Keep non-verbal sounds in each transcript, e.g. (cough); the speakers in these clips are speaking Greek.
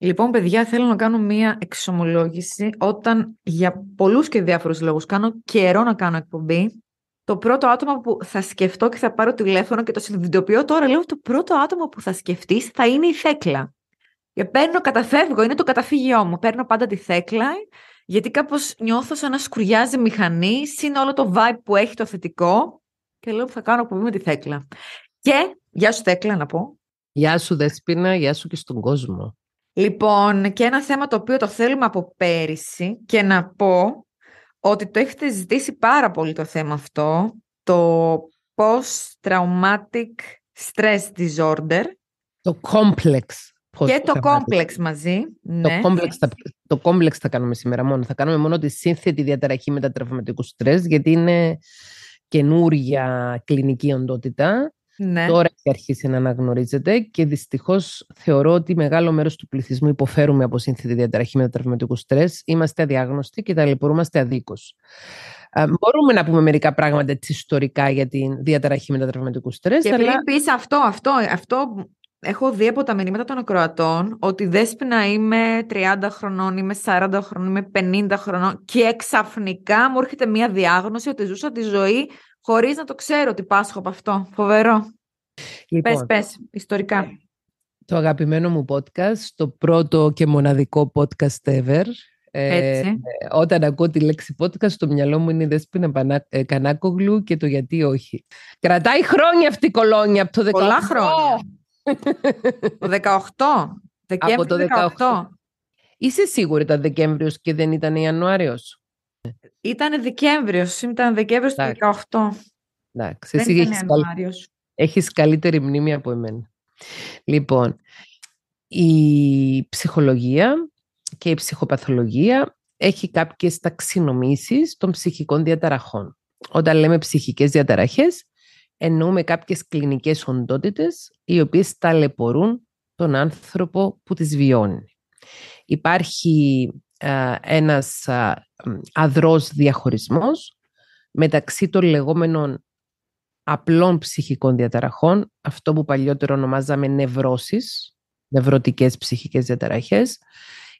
Λοιπόν, παιδιά, θέλω να κάνω μία εξομολόγηση. Όταν για πολλούς και διάφορους λόγους κάνω καιρό να κάνω εκπομπή, το πρώτο άτομο που θα σκεφτώ και θα πάρω τηλέφωνο και το συνειδητοποιώ τώρα, λέω το πρώτο άτομο που θα σκεφτείς θα είναι η Θέκλα. Και παίρνω, καταφεύγω, είναι το καταφύγιό μου. Παίρνω πάντα τη Θέκλα, γιατί κάπως νιώθω σαν να σκουριάζει μηχανή, συν όλο το vibe που έχει το θετικό. Και λέω θα κάνω εκπομπή με τη Θέκλα. Και γεια σου, Θέκλα, να πω. Γεια σου, Δεσπίνα, γεια σου και στον κόσμο. Λοιπόν, και ένα θέμα το οποίο το θέλουμε από πέρυσι και να πω ότι το έχετε ζητήσει πάρα πολύ το θέμα αυτό, το post-traumatic stress disorder. Το complex. Και το complex μαζί. Το, ναι. complex θα, το complex θα κάνουμε σήμερα μόνο. Θα κάνουμε μόνο τη σύνθετη διαταραχή μετατραυματικού στρες, γιατί είναι καινούρια κλινική οντότητα ναι. Τώρα έχει αρχίσει να αναγνωρίζεται και δυστυχώς θεωρώ ότι μεγάλο μέρος του πληθυσμού υποφέρουμε από σύνθετη διαταραχή μετατραυματικού στρες. Είμαστε αδιάγνωστοι και ταλαιπωρούμαστε αδίκω. Μπορούμε να πούμε μερικά πράγματα ιστορικά για τη διαταραχή μετατραυματικού στρες. Και αλλά... πριν πει αυτό, αυτό, αυτό έχω δει από τα μηνύματα των ακροατών ότι δέσποινα είμαι 30 χρονών, είμαι 40 χρονών, είμαι 50 χρονών και ξαφνικά μου έρχεται μια διάγνωση ότι ζούσα τη ζωή χωρίς να το ξέρω ότι πάσχω από αυτό. Φοβερό. Λοιπόν, πες, πες, ιστορικά. Ε, το αγαπημένο μου podcast, το πρώτο και μοναδικό podcast ever. Ε, Έτσι. όταν ακούω τη λέξη podcast, στο μυαλό μου είναι η Δέσποινα ε, Κανάκογλου και το γιατί όχι. Κρατάει χρόνια αυτή η κολόνια από το 18. Πολλά χρόνια. το 18. από το 18. 18. Είσαι σίγουρη ήταν Δεκέμβριος και δεν ήταν Ιανουάριος. Ήταν Δεκέμβριο. Ήταν Δεκέμβριος του 18. Εντάξει. Δεν Εσύ έχεις, έχεις καλύτερη μνήμη από εμένα. Λοιπόν, η ψυχολογία και η ψυχοπαθολογία έχει κάποιες ταξινομήσεις των ψυχικών διαταραχών. Όταν λέμε ψυχικές διαταραχές, εννοούμε κάποιες κλινικές οντότητες οι οποίες ταλαιπωρούν τον άνθρωπο που τις βιώνει. Υπάρχει ε, ένας ε, αδρός διαχωρισμός μεταξύ των λεγόμενων απλών ψυχικών διαταραχών, αυτό που παλιότερο ονομάζαμε νευρώσεις, νευρωτικές ψυχικές διαταραχές,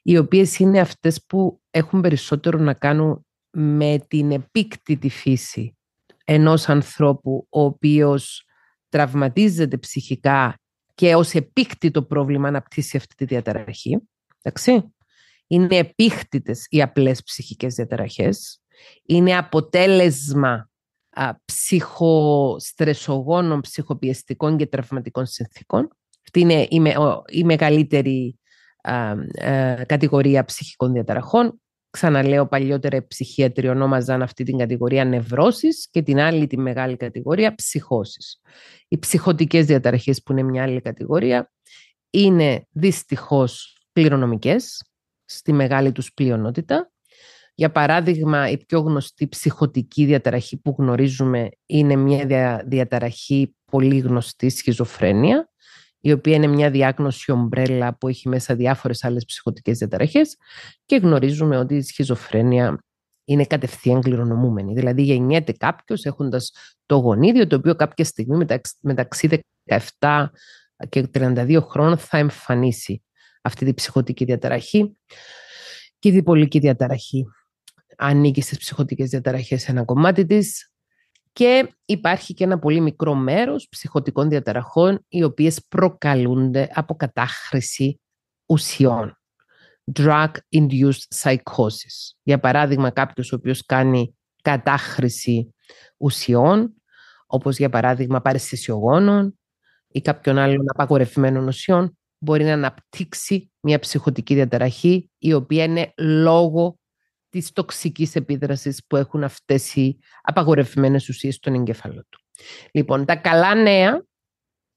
οι οποίες είναι αυτές που έχουν περισσότερο να κάνουν με την επίκτητη φύση ενός ανθρώπου ο οποίος τραυματίζεται ψυχικά και ως επίκτητο πρόβλημα αναπτύσσει αυτή τη διαταραχή. Εντάξει είναι επίκτητες οι απλές ψυχικές διαταραχές, είναι αποτέλεσμα ψυχοστρεσογόνων, ψυχοπιεστικών και τραυματικών συνθήκων. Αυτή είναι η, η μεγαλύτερη ε, κατηγορία ψυχικών διαταραχών. Ξαναλέω, παλιότερα οι ψυχίατροι ονόμαζαν αυτή την κατηγορία νευρώσεις και την άλλη τη μεγάλη κατηγορία ψυχώσεις. Οι ψυχοτικές διαταραχές που είναι μια άλλη κατηγορία είναι δυστυχώς κληρονομικές, στη μεγάλη τους πλειονότητα. Για παράδειγμα, η πιο γνωστή ψυχοτική διαταραχή που γνωρίζουμε είναι μια διαταραχή πολύ γνωστή σχιζοφρένεια, η οποία είναι μια διάγνωση ομπρέλα που έχει μέσα διάφορες άλλες ψυχοτικές διαταραχές και γνωρίζουμε ότι η σχιζοφρένεια είναι κατευθείαν κληρονομούμενη. Δηλαδή γεννιέται κάποιος έχοντας το γονίδιο, το οποίο κάποια στιγμή μεταξύ 17 και 32 χρόνων θα εμφανίσει αυτή τη ψυχοτική διαταραχή. Και η διπολική διαταραχή ανήκει στις ψυχοτικές διαταραχές σε ένα κομμάτι της. Και υπάρχει και ένα πολύ μικρό μέρος ψυχοτικών διαταραχών οι οποίες προκαλούνται από κατάχρηση ουσιών. Drug-induced psychosis. Για παράδειγμα κάποιος ο οποίος κάνει κατάχρηση ουσιών, όπως για παράδειγμα παρεστησιογόνων ή κάποιον άλλων απαγορευμένων ουσιών, μπορεί να αναπτύξει μια ψυχοτική διαταραχή η οποία είναι λόγω της τοξικής επίδρασης που έχουν αυτές οι απαγορευμένες ουσίες στον εγκέφαλο του. Λοιπόν, τα καλά νέα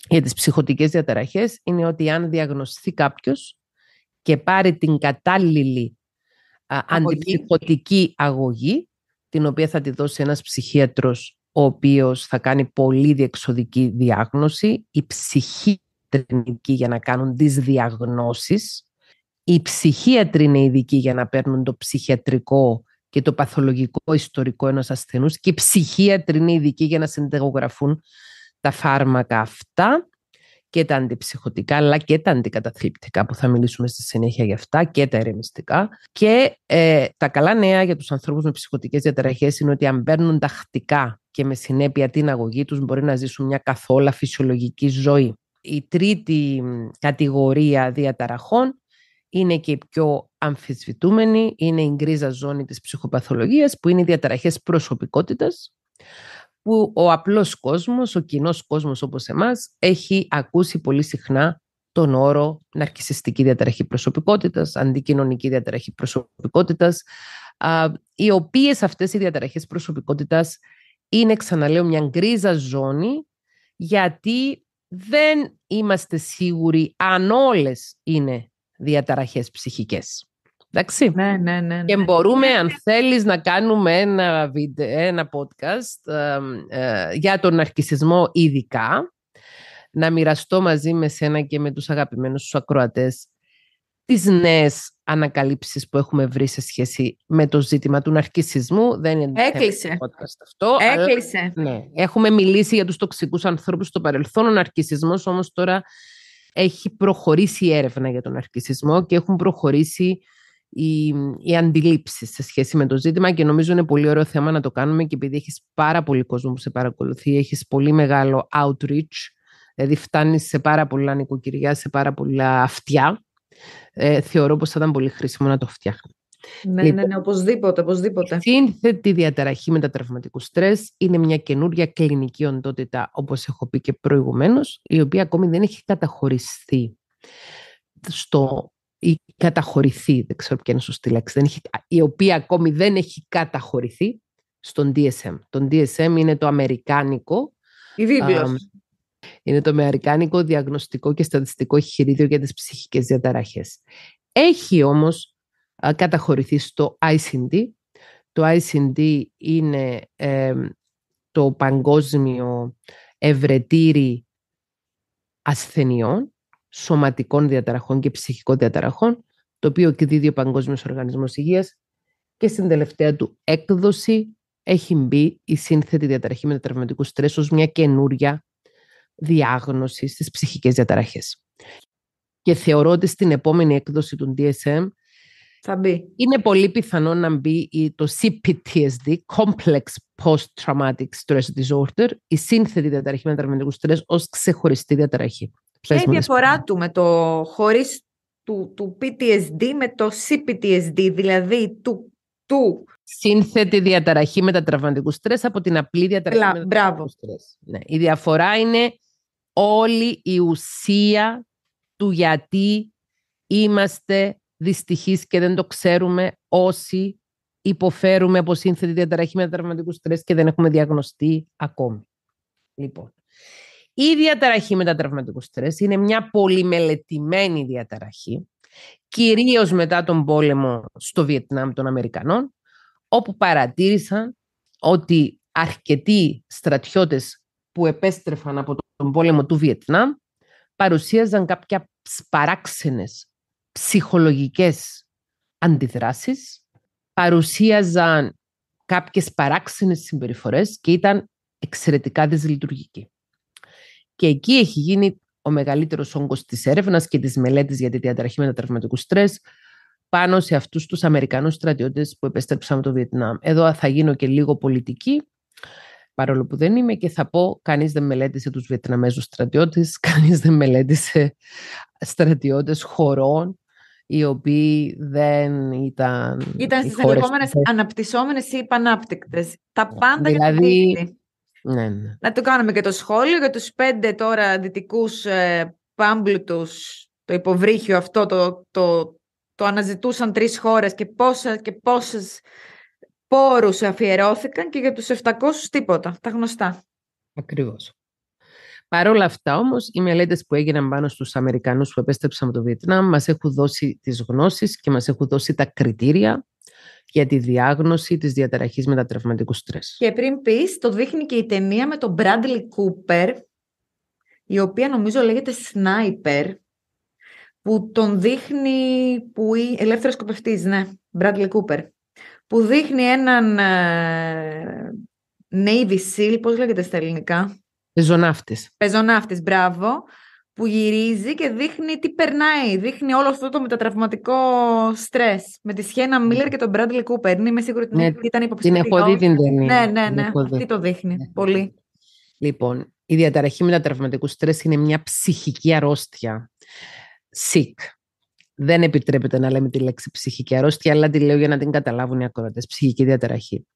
για τις ψυχοτικές διαταραχές είναι ότι αν διαγνωστεί κάποιος και πάρει την κατάλληλη αντιψυχωτική αντιψυχοτική αγωγή, την οποία θα τη δώσει ένας ψυχίατρος ο οποίος θα κάνει πολύ διεξοδική διάγνωση, η ψυχή για να κάνουν τις διαγνώσεις. Οι ψυχίατροι είναι ειδικοί για να παίρνουν το ψυχιατρικό και το παθολογικό ιστορικό ενός ασθενούς και οι ψυχίατροι είναι ειδικοί για να συνταγογραφούν τα φάρμακα αυτά και τα αντιψυχωτικά αλλά και τα αντικαταθλιπτικά που θα μιλήσουμε στη συνέχεια για αυτά και τα ερεμιστικά. Και ε, τα καλά νέα για τους ανθρώπους με ψυχωτικές διαταραχές είναι ότι αν παίρνουν τακτικά και με συνέπεια την αγωγή τους μπορεί να ζήσουν μια καθόλου φυσιολογική ζωή. Η τρίτη κατηγορία διαταραχών είναι και η πιο αμφισβητούμενη, είναι η γκρίζα ζώνη της ψυχοπαθολογίας που είναι οι διαταραχές προσωπικότητας που ο απλός κόσμος, ο κοινός κόσμος όπως εμάς έχει ακούσει πολύ συχνά τον όρο ναρκισιστική διαταραχή προσωπικότητας, αντικοινωνική διαταραχή προσωπικότητας, οι οποίες αυτές οι διαταραχές προσωπικότητας είναι, ξαναλέω, μια γκρίζα ζώνη, γιατί δεν είμαστε σίγουροι αν όλες είναι διαταραχές ψυχικές. Εντάξει. Ναι, ναι, ναι, Και ναι. μπορούμε, ναι, αν ναι. θέλεις, να κάνουμε ένα, βιντε, ένα podcast ε, ε, για τον αρκισισμό ειδικά, να μοιραστώ μαζί με σένα και με τους αγαπημένους σου ακροατές τις νέες ανακαλύψεις που έχουμε βρει σε σχέση με το ζήτημα του ναρκισισμού. Δεν είναι Έκλεισε. αυτό. Έκλεισε. Αλλά, ναι. Έχουμε μιλήσει για τους τοξικούς ανθρώπους στο παρελθόν. Ο ναρκισισμός όμως τώρα έχει προχωρήσει η έρευνα για τον ναρκισισμό και έχουν προχωρήσει οι, οι αντιλήψεις σε σχέση με το ζήτημα και νομίζω είναι πολύ ωραίο θέμα να το κάνουμε και επειδή έχεις πάρα πολύ κόσμο που σε παρακολουθεί, έχεις πολύ μεγάλο outreach, δηλαδή φτάνεις σε πάρα πολλά νοικοκυριά, σε πάρα πολλά αυτιά ε, θεωρώ πως θα ήταν πολύ χρήσιμο να το φτιάχνω. Ναι, ναι, λοιπόν, ναι, ναι, οπωσδήποτε, οπωσδήποτε. Η σύνθετη διαταραχή μετατραυματικού στρες είναι μια καινούρια κλινική οντότητα, όπως έχω πει και προηγουμένως, η οποία ακόμη δεν έχει καταχωριστεί στο ή καταχωρηθεί, δεν ξέρω ποια είναι σωστή λέξη, δεν έχει, η οποία ακόμη δεν έχει καταχωρηθεί στον DSM. Τον DSM είναι το αμερικάνικο. Η Βίβλος. Είναι το Αμερικάνικο Διαγνωστικό και Στατιστικό Χειρίδιο για τις ψυχικές διαταραχές. Έχει όμως α, καταχωρηθεί στο ICD. Το ICD είναι το παγκόσμιο ευρετήρι ασθενειών, σωματικών διαταραχών και ψυχικών διαταραχών, το οποίο εκδίδει ο Παγκόσμιος Οργανισμός Υγείας και στην τελευταία του έκδοση έχει μπει η σύνθετη διαταραχή μετατραυματικού στρες ως μια καινούρια διάγνωσης στις ψυχικές διαταραχές. Και θεωρώ ότι στην επόμενη έκδοση του DSM θα μπει. Είναι πολύ πιθανό να μπει το CPTSD, Complex Post-Traumatic Stress Disorder, η σύνθετη διαταραχή με τραυματικού στρες ως ξεχωριστή διαταραχή. Και η διαφορά ναι. του με το χωρίς του, του PTSD με το CPTSD, δηλαδή του, του Σύνθετη διαταραχή μετατραυματικού στρες από την απλή διαταραχή Λα, μετατραυματικού στρες. Ναι. Η διαφορά είναι όλη η ουσία του γιατί είμαστε δυστυχείς και δεν το ξέρουμε όσοι υποφέρουμε από σύνθετη διαταραχή με τραυματικούς στρες και δεν έχουμε διαγνωστεί ακόμη. Λοιπόν, η διαταραχή μετατραυματικού στρες είναι μια πολυμελετημένη διαταραχή, κυρίως μετά τον πόλεμο στο Βιετνάμ των Αμερικανών, όπου παρατήρησαν ότι αρκετοί στρατιώτες που επέστρεφαν από τον πόλεμο του Βιετνάμ παρουσίαζαν κάποια παράξενες ψυχολογικές αντιδράσεις, παρουσίαζαν κάποιες παράξενες συμπεριφορές και ήταν εξαιρετικά δυσλειτουργικοί. Και εκεί έχει γίνει ο μεγαλύτερος όγκος της έρευνας και της μελέτης για τη διαταραχή μετατραυματικού στρες πάνω σε αυτούς τους Αμερικανούς στρατιώτες που επέστρεψαν από το Βιετνάμ. Εδώ θα γίνω και λίγο πολιτική. Παρόλο που δεν είμαι και θα πω, κανείς δεν μελέτησε τους Βιετναμέζους στρατιώτες, (laughs) κανείς δεν μελέτησε στρατιώτες χωρών οι οποίοι δεν ήταν... Ήταν στις ελεγχόμενες που... αναπτυσσόμενες ή υπανάπτυκτες. Τα πάντα δηλαδή... ναι, ναι. Να το κάνουμε και το σχόλιο για τους πέντε τώρα δυτικούς ε, πάμπλουτους, το υποβρύχιο αυτό, το, το, το αναζητούσαν τρεις χώρες και, πόσε. και πόρους αφιερώθηκαν και για τους 700 τίποτα, τα γνωστά. Ακριβώς. Παρ' όλα αυτά όμως, οι μελέτες που έγιναν πάνω στους Αμερικανούς που επέστρεψαν από το Βιετνάμ μας έχουν δώσει τις γνώσεις και μας έχουν δώσει τα κριτήρια για τη διάγνωση της διαταραχής μετατραυματικού στρες. Και πριν πεις, το δείχνει και η ταινία με τον Bradley Κούπερ, η οποία νομίζω λέγεται Sniper, που τον δείχνει που είναι ελεύθερος σκοπευτής, ναι, Bradley Cooper που δείχνει έναν ε, Navy Seal, πώς λέγεται στα ελληνικά. Πεζοναύτης. Πεζοναύτης, μπράβο, που γυρίζει και δείχνει τι περνάει. Δείχνει όλο αυτό το μετατραυματικό στρες. Με τη σχένα ναι. Μίλλερ και τον Μπράντλι Κούπερ. Είμαι σίγουρη ότι ναι, ήταν υποψηφία. Την έχω δει την ταινία. Ναι, ναι, ναι. τι το δείχνει ναι. πολύ. Λοιπόν, η διαταραχή μετατραυματικού στρες είναι μια ψυχική αρρώστια. Sick δεν επιτρέπεται να λέμε τη λέξη ψυχική αρρώστια, αλλά τη λέω για να την καταλάβουν οι ακροατές, ψυχική διαταραχή,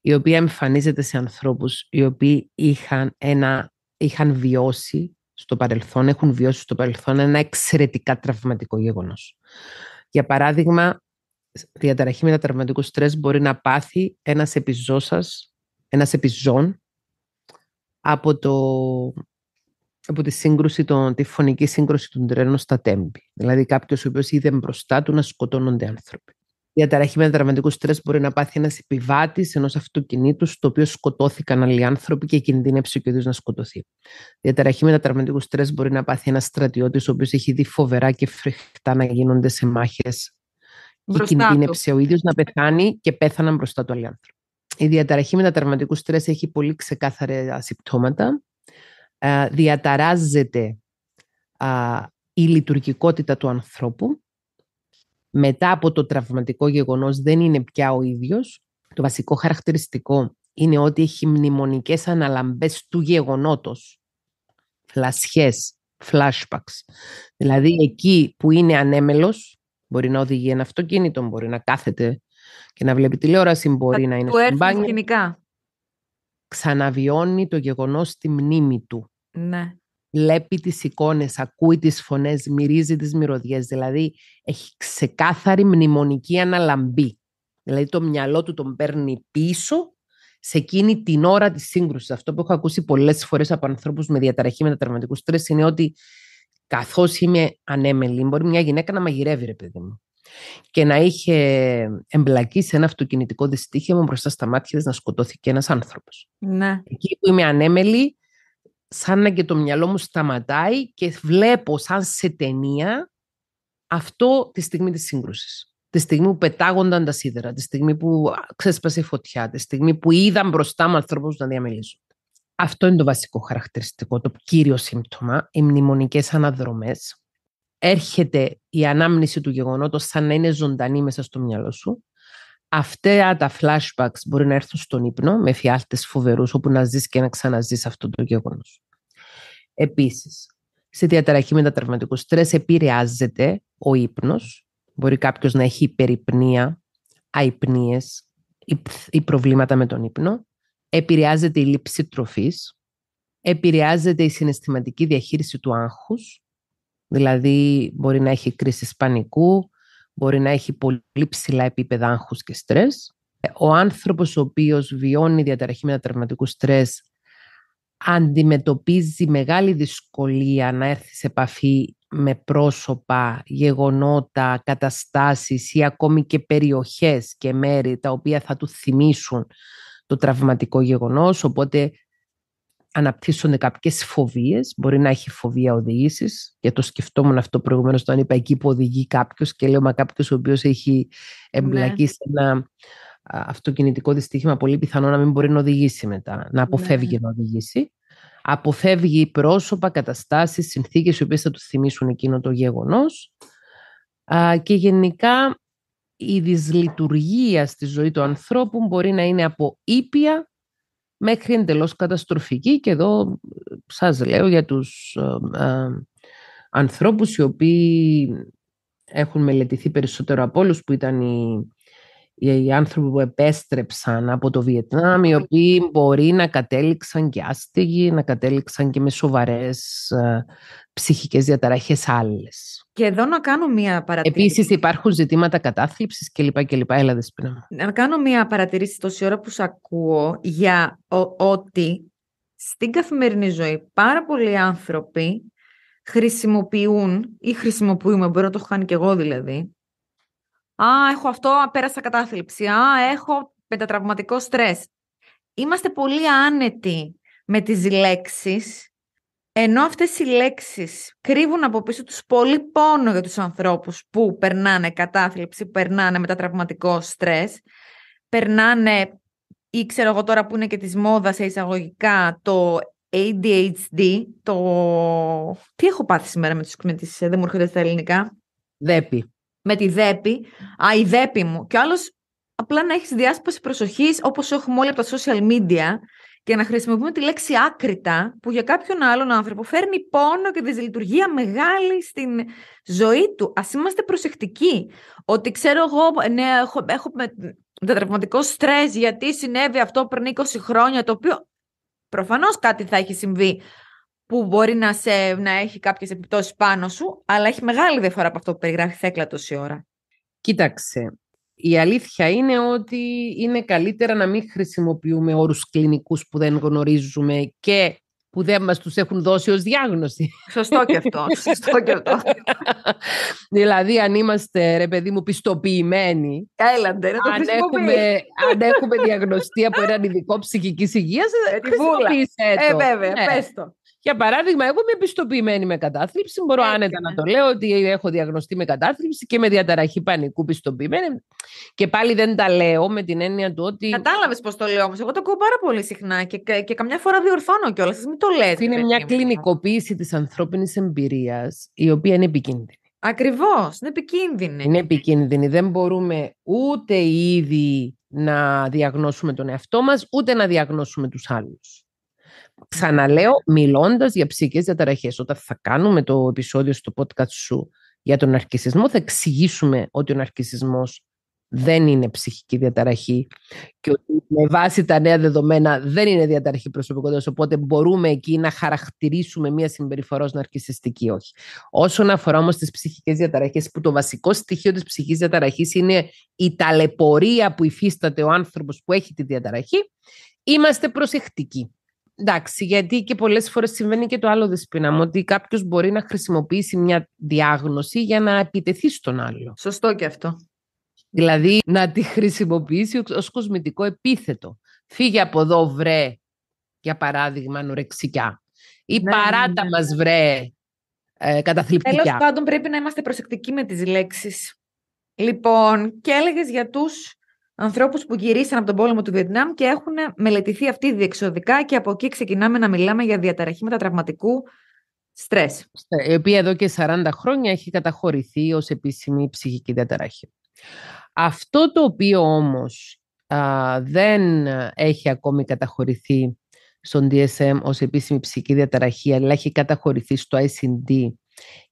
η οποία εμφανίζεται σε ανθρώπους οι οποίοι είχαν, ένα, είχαν βιώσει στο παρελθόν, έχουν βιώσει στο παρελθόν ένα εξαιρετικά τραυματικό γεγονός. Για παράδειγμα, διαταραχή μετατραυματικού στρες μπορεί να πάθει ένας επιζώσας, ένας επιζών από το από τη σύγκρουση τη φωνική σύγκρουση του τρένου στα τέμπη. Δηλαδή, κάποιος ο οποίος είδε μπροστά του να σκοτώνονται άνθρωποι. Η αταραχή με δραματικό στρες μπορεί να πάθει ένας επιβάτης ενός αυτοκινήτου, στο οποίο σκοτώθηκαν άλλοι άνθρωποι και κινδύνευσε ο ίδιο να σκοτωθεί. Η αταραχή με στρες μπορεί να πάθει ένας στρατιώτης, ο οποίος έχει δει φοβερά και φρικτά να γίνονται σε μάχες. Και κινδύνευσε ο ίδιος να πεθάνει και πέθαναν μπροστά του άλλοι άνθρωποι. Η διαταραχή τραυματικού στρες έχει πολύ ξεκάθαρα συμπτώματα. Ε, διαταράζεται η λειτουργικότητα του ανθρώπου. Μετά από το τραυματικό γεγονός δεν είναι πια ο ίδιος. Το βασικό χαρακτηριστικό είναι ότι έχει μνημονικές αναλαμπές του γεγονότος. φλασχές, flashbacks. Δηλαδή εκεί που είναι ανέμελος, μπορεί να οδηγεί ένα αυτοκίνητο, μπορεί να κάθεται και να βλέπει τηλεόραση, μπορεί να είναι στο μπάνιο ξαναβιώνει το γεγονός στη μνήμη του. Ναι. Βλέπει τις εικόνες, ακούει τις φωνές, μυρίζει τις μυρωδιές. Δηλαδή έχει ξεκάθαρη μνημονική αναλαμπή. Δηλαδή το μυαλό του τον παίρνει πίσω σε εκείνη την ώρα της σύγκρουσης. Αυτό που έχω ακούσει πολλές φορές από ανθρώπους με διαταραχή μετατραυματικού στρες είναι ότι καθώς είμαι ανέμελη, μπορεί μια γυναίκα να μαγειρεύει ρε παιδί μου και να είχε εμπλακεί σε ένα αυτοκινητικό δυστύχημα μπροστά στα μάτια της να σκοτώθηκε ένας άνθρωπος. Ναι. Εκεί που είμαι ανέμελη, σαν να και το μυαλό μου σταματάει και βλέπω σαν σε ταινία αυτό τη στιγμή της σύγκρουσης. Τη στιγμή που πετάγονταν τα σίδερα, τη στιγμή που ξέσπασε η φωτιά, τη στιγμή που είδαν μπροστά μου ανθρώπους να διαμελίζουν. Αυτό είναι το βασικό χαρακτηριστικό, το κύριο σύμπτωμα, οι μνημονικές αναδρομές, έρχεται η ανάμνηση του γεγονότος σαν να είναι ζωντανή μέσα στο μυαλό σου. Αυτά τα flashbacks μπορεί να έρθουν στον ύπνο με φιάλτες φοβερούς όπου να ζεις και να ξαναζείς αυτό το γεγονός. Επίσης, σε διαταραχή μετατραυματικού στρες επηρεάζεται ο ύπνος. Μπορεί κάποιος να έχει υπερυπνία, αϊπνίες ή προβλήματα με τον ύπνο. Επηρεάζεται η λήψη τροφής. Επηρεάζεται η συναισθηματική διαχείριση του άγχους Δηλαδή μπορεί να έχει κρίσεις πανικού, μπορεί να έχει πολύ ψηλά επίπεδα άγχους και στρες. Ο άνθρωπος ο οποίος βιώνει διαταραχή μετατραυματικού στρες αντιμετωπίζει μεγάλη δυσκολία να έρθει σε επαφή με πρόσωπα, γεγονότα, καταστάσεις ή ακόμη και περιοχές και μέρη τα οποία θα του θυμίσουν το τραυματικό γεγονός, οπότε αναπτύσσονται κάποιες φοβίες. Μπορεί να έχει φοβία οδήγηση. για το σκεφτόμουν αυτό προηγουμένως, όταν είπα εκεί που οδηγεί κάποιος και λέω, μα κάποιος ο οποίος έχει εμπλακεί ναι. σε ένα αυτοκινητικό δυστύχημα, πολύ πιθανό να μην μπορεί να οδηγήσει μετά, να αποφεύγει ναι. να οδηγήσει. Αποφεύγει πρόσωπα, καταστάσεις, συνθήκες οι οποίες θα τους θυμίσουν εκείνο το γεγονός. Και γενικά η δυσλειτουργία στη ζωή του ανθρώπου μπορεί να είναι από ήπια μέχρι εντελώς καταστροφική και εδώ σας λέω για τους ανθρώπου ε, ε, ανθρώπους οι οποίοι έχουν μελετηθεί περισσότερο από όλους που ήταν οι ε, οι άνθρωποι που επέστρεψαν από το Βιετνάμ, οι οποίοι μπορεί να κατέληξαν και άστιγοι, να κατέληξαν και με σοβαρές ψυχικέ ε, ψυχικές διαταραχές άλλες. Και εδώ να κάνω μία παρατήρηση. Επίσης υπάρχουν ζητήματα κατάθλιψης κλπ. κλπ. Έλα δεσπίνα. Να κάνω μία παρατήρηση τόση ώρα που σ' ακούω για ο, ότι στην καθημερινή ζωή πάρα πολλοί άνθρωποι χρησιμοποιούν ή χρησιμοποιούμε, μπορώ να το έχω κάνει και εγώ δηλαδή, Α, έχω αυτό, πέρασα κατάθλιψη. Α, έχω πεντατραυματικό στρες. Είμαστε πολύ άνετοι με τις λέξεις, ενώ αυτές οι λέξεις κρύβουν από πίσω τους πολύ πόνο για τους ανθρώπους που περνάνε κατάθλιψη, που περνάνε μετατραυματικό στρες, περνάνε ή ξέρω εγώ τώρα που είναι και της μόδας σε εισαγωγικά το ADHD, το... Τι έχω πάθει σήμερα με, τους, με δεν μου στα ελληνικά με τη δέπη, α, η δέπη μου. Και άλλος απλά να έχεις διάσπαση προσοχής όπως έχουμε όλοι από τα social media και να χρησιμοποιούμε τη λέξη άκρητα που για κάποιον άλλον άνθρωπο φέρνει πόνο και δυσλειτουργία μεγάλη στην ζωή του. Ας είμαστε προσεκτικοί. Ότι ξέρω εγώ, ναι, έχω, έχω μετατραυματικό στρες γιατί συνέβη αυτό πριν 20 χρόνια, το οποίο προφανώς κάτι θα έχει συμβεί που μπορεί να, σε, να έχει κάποιες επιπτώσεις πάνω σου, αλλά έχει μεγάλη διαφορά από αυτό που περιγράφει Θέκλα τόση ώρα. Κοίταξε, η αλήθεια είναι ότι είναι καλύτερα να μην χρησιμοποιούμε όρους κλινικούς που δεν γνωρίζουμε και που δεν μας τους έχουν δώσει ως διάγνωση. Σωστό και αυτό. (laughs) Σωστό και αυτό. δηλαδή, αν είμαστε, ρε παιδί μου, πιστοποιημένοι, να το αν, έχουμε, αν έχουμε διαγνωστεί από έναν ειδικό ψυχικής υγείας, χρησιμοποιήσε ε, το. Ε, βέβαια, ναι. πες το. Για παράδειγμα, εγώ είμαι επιστοποιημένη με κατάθλιψη. Μπορώ άνετα να το λέω ότι έχω διαγνωστεί με κατάθλιψη και με διαταραχή πανικού πιστοποιημένη. Και πάλι δεν τα λέω με την έννοια του ότι. Κατάλαβες πώς το λέω όμως. Εγώ το ακούω πάρα πολύ συχνά και, και καμιά φορά διορθώνω κιόλας. Σα μην το λέτε. Είναι μια κλινικοποίηση της ανθρώπινης εμπειρίας, η οποία είναι επικίνδυνη. Ακριβώς. Είναι επικίνδυνη. Είναι επικίνδυνη. Δεν μπορούμε ούτε ήδη να διαγνώσουμε τον εαυτό μας ούτε να διαγνώσουμε τους άλλους. Ξαναλέω, μιλώντας για ψυχικές διαταραχές, όταν θα κάνουμε το επεισόδιο στο podcast σου για τον αρκισισμό, θα εξηγήσουμε ότι ο ναρκισισμός δεν είναι ψυχική διαταραχή και ότι με βάση τα νέα δεδομένα δεν είναι διαταραχή προσωπικότητας, οπότε μπορούμε εκεί να χαρακτηρίσουμε μία συμπεριφορά ως ναρκισιστική, όχι. Όσον αφορά όμως τις ψυχικές διαταραχές, που το βασικό στοιχείο της ψυχικής διαταραχής είναι η ταλαιπωρία που υφίσταται ο άνθρωπος που έχει τη διαταραχή, είμαστε προσεκτικοί. Εντάξει, γιατί και πολλές φορές συμβαίνει και το άλλο δεσπίνα μου, ότι κάποιος μπορεί να χρησιμοποιήσει μια διάγνωση για να επιτεθεί στον άλλο. Σωστό και αυτό. Δηλαδή να τη χρησιμοποιήσει ως κοσμητικό επίθετο. Φύγε από εδώ βρε, για παράδειγμα, νουρεξικιά. Ή παράτα ναι. ναι, ναι. μας βρε, ε, καταθλιπτικά. Τέλος πάντων πρέπει να είμαστε προσεκτικοί με τις λέξεις. Λοιπόν, και έλεγες για τους ανθρώπους που γυρίσαν από τον πόλεμο του Βιετνάμ και έχουν μελετηθεί αυτοί διεξοδικά και από εκεί ξεκινάμε να μιλάμε για διαταραχή μετατραυματικού στρες. Η οποία εδώ και 40 χρόνια έχει καταχωρηθεί ως επίσημη ψυχική διαταραχή. Αυτό το οποίο όμως δεν έχει ακόμη καταχωρηθεί στον DSM ως επίσημη ψυχική διαταραχή, αλλά έχει καταχωρηθεί στο ICD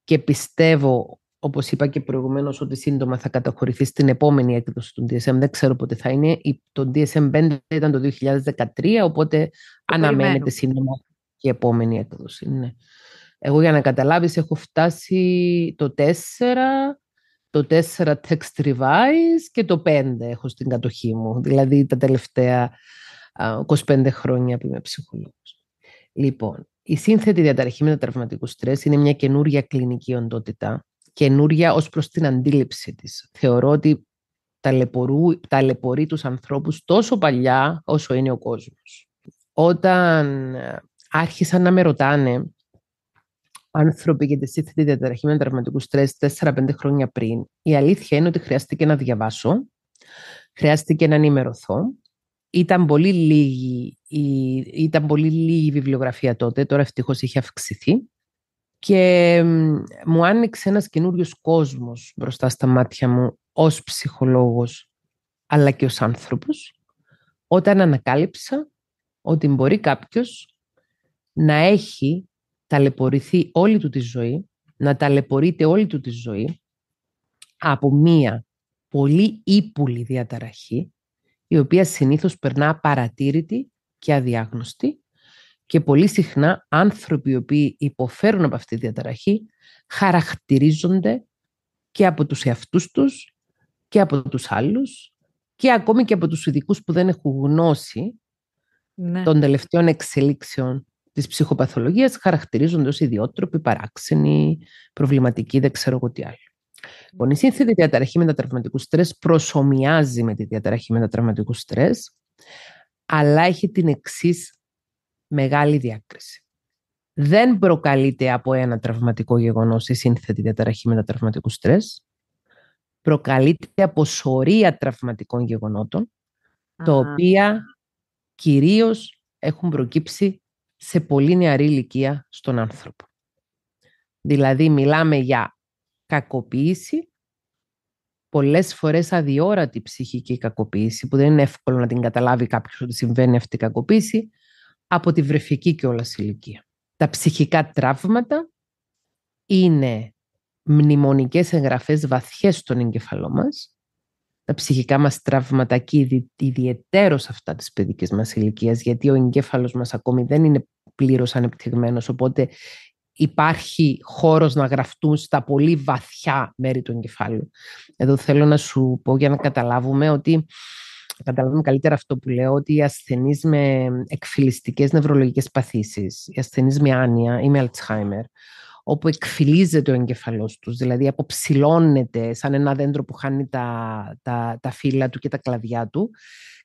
και πιστεύω Όπως είπα και προηγουμένως, ότι σύντομα θα καταχωρηθεί στην επόμενη έκδοση του DSM. Δεν ξέρω πότε θα είναι. Το DSM5 ήταν το 2013, οπότε αναμένεται σύντομα και η επόμενη έκδοση. Ναι. Εγώ για να καταλάβεις έχω φτάσει το 4, το 4 text revise και το 5 έχω στην κατοχή μου. Δηλαδή τα τελευταία 25 χρόνια που είμαι ψυχολόγος. Λοιπόν, η σύνθετη διαταραχή με τα στρες είναι μια καινούργια κλινική οντότητα καινούρια ως προς την αντίληψη της. Θεωρώ ότι ταλαιπωρού, ταλαιπωρεί τους ανθρώπους τόσο παλιά όσο είναι ο κόσμος. Όταν ε, άρχισαν να με ρωτάνε άνθρωποι για τη σύνθετη διαταραχή με τραυματικού στρες 4-5 χρόνια πριν, η αλήθεια είναι ότι χρειάστηκε να διαβάσω, χρειάστηκε να ενημερωθώ. Ήταν πολύ λίγη η, ήταν πολύ λίγη η βιβλιογραφία τότε, τώρα ευτυχώς είχε αυξηθεί και μου άνοιξε ένας καινούριος κόσμος μπροστά στα μάτια μου ως ψυχολόγος αλλά και ως άνθρωπος όταν ανακάλυψα ότι μπορεί κάποιος να έχει ταλαιπωρηθεί όλη του τη ζωή, να ταλαιπωρείται όλη του τη ζωή από μία πολύ ύπουλη διαταραχή, η οποία συνήθως περνά παρατήρητη και αδιάγνωστη και πολύ συχνά άνθρωποι οι οποίοι υποφέρουν από αυτή τη διαταραχή χαρακτηρίζονται και από τους εαυτούς τους και από τους άλλους και ακόμη και από τους ειδικούς που δεν έχουν γνώση ναι. των τελευταίων εξελίξεων της ψυχοπαθολογίας χαρακτηρίζονται ως ιδιότροποι, παράξενοι, προβληματικοί, δεν ξέρω εγώ τι άλλο. Λοιπόν, η σύνθετη διαταραχή μετατραυματικού στρες προσωμιάζει με τη διαταραχή μετατραυματικού στρες, αλλά έχει την εξής μεγάλη διάκριση. Δεν προκαλείται από ένα τραυματικό γεγονός η σύνθετη διαταραχή μετατραυματικού στρες. Προκαλείται από σωρία τραυματικών γεγονότων, τα οποία κυρίως έχουν προκύψει σε πολύ νεαρή ηλικία στον άνθρωπο. Δηλαδή μιλάμε για κακοποίηση, πολλές φορές αδιόρατη ψυχική κακοποίηση, που δεν είναι εύκολο να την καταλάβει κάποιος ότι συμβαίνει αυτή η κακοποίηση, από τη βρεφική όλα ηλικία. Τα ψυχικά τραύματα είναι μνημονικές εγγραφές βαθιές στον εγκεφαλό μας. Τα ψυχικά μας τραύματα και ιδιαιτέρως αυτά της παιδικής μας ηλικίας, γιατί ο εγκέφαλος μας ακόμη δεν είναι πλήρως ανεπτυγμένος, οπότε υπάρχει χώρος να γραφτούν στα πολύ βαθιά μέρη του εγκεφάλου. Εδώ θέλω να σου πω για να καταλάβουμε ότι καταλάβουμε καλύτερα αυτό που λέω, ότι οι ασθενείς με εκφυλιστικές νευρολογικές παθήσεις, οι ασθενείς με άνοια ή με Αλτσχάιμερ, όπου εκφυλίζεται ο εγκεφαλός τους, δηλαδή αποψηλώνεται σαν ένα δέντρο που χάνει τα, τα, τα φύλλα του και τα κλαδιά του,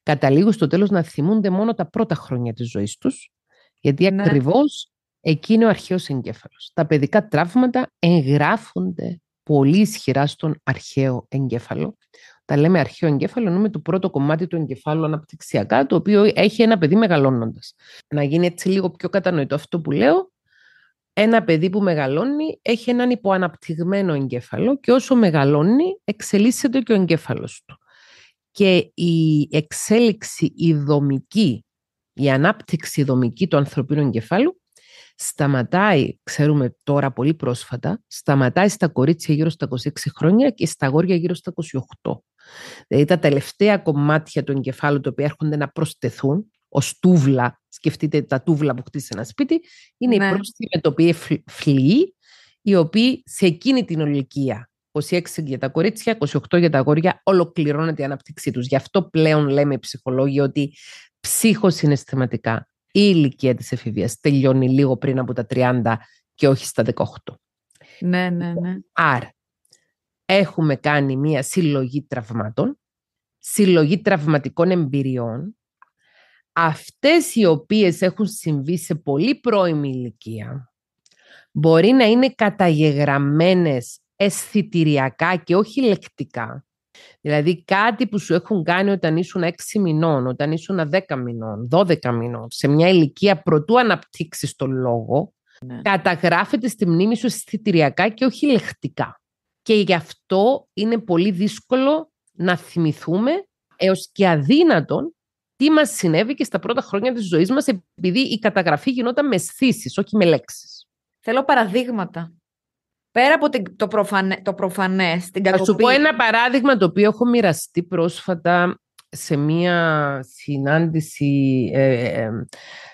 καταλήγουν στο τέλος να θυμούνται μόνο τα πρώτα χρόνια της ζωής τους, γιατί ναι. ακριβώς εκεί είναι ο αρχαίος εγκέφαλος. Τα παιδικά τραύματα εγγράφονται πολύ ισχυρά στον αρχαίο εγκέφαλο, τα λέμε αρχαίο εγκέφαλο, εννοούμε το πρώτο κομμάτι του εγκεφάλου αναπτυξιακά, το οποίο έχει ένα παιδί μεγαλώνοντας. Να γίνει έτσι λίγο πιο κατανοητό αυτό που λέω, ένα παιδί που μεγαλώνει έχει έναν υποαναπτυγμένο εγκέφαλο και όσο μεγαλώνει εξελίσσεται και ο εγκέφαλος του. Και η εξέλιξη η δομική, η ανάπτυξη δομική του ανθρωπίνου εγκεφάλου σταματάει, ξέρουμε τώρα πολύ πρόσφατα, σταματάει στα κορίτσια γύρω στα 26 χρόνια και στα αγόρια γύρω στα 28. Δηλαδή τα τελευταία κομμάτια του εγκεφάλου τα οποία έρχονται να προσθεθούν ως τούβλα, σκεφτείτε τα τούβλα που χτίσει ένα σπίτι, είναι ναι. οι πρόσθετοι με το οποίο φλοιεί, οι οποίοι σε εκείνη την ολικία 26 για τα κορίτσια, 28 για τα αγόρια, ολοκληρώνεται η ανάπτυξή τους. Γι' αυτό πλέον λέμε οι ψυχολόγοι ότι ψυχοσυναισθηματικά η ηλικία της εφηβείας τελειώνει λίγο πριν από τα 30 και όχι στα 18. Ναι, ναι, ναι. Άρα, έχουμε κάνει μία συλλογή τραυμάτων, συλλογή τραυματικών εμπειριών, αυτές οι οποίες έχουν συμβεί σε πολύ πρώιμη ηλικία, μπορεί να είναι καταγεγραμμένες αισθητηριακά και όχι λεκτικά. Δηλαδή κάτι που σου έχουν κάνει όταν ήσουν 6 μηνών, όταν ήσουν 10 μηνών, 12 μηνών, σε μια ηλικία πρωτού αναπτύξεις τον λόγο, ναι. καταγράφεται στη μνήμη σου αισθητηριακά και όχι λεκτικά και γι' αυτό είναι πολύ δύσκολο να θυμηθούμε έως και αδύνατον τι μας συνέβη και στα πρώτα χρόνια της ζωής μας επειδή η καταγραφή γινόταν με αισθήσεις, όχι με λέξεις. Θέλω παραδείγματα. Πέρα από το, προφανέ, το προφανές, την Θα σου πω ένα παράδειγμα το οποίο έχω μοιραστεί πρόσφατα σε μία συνάντηση ε, ε, ε,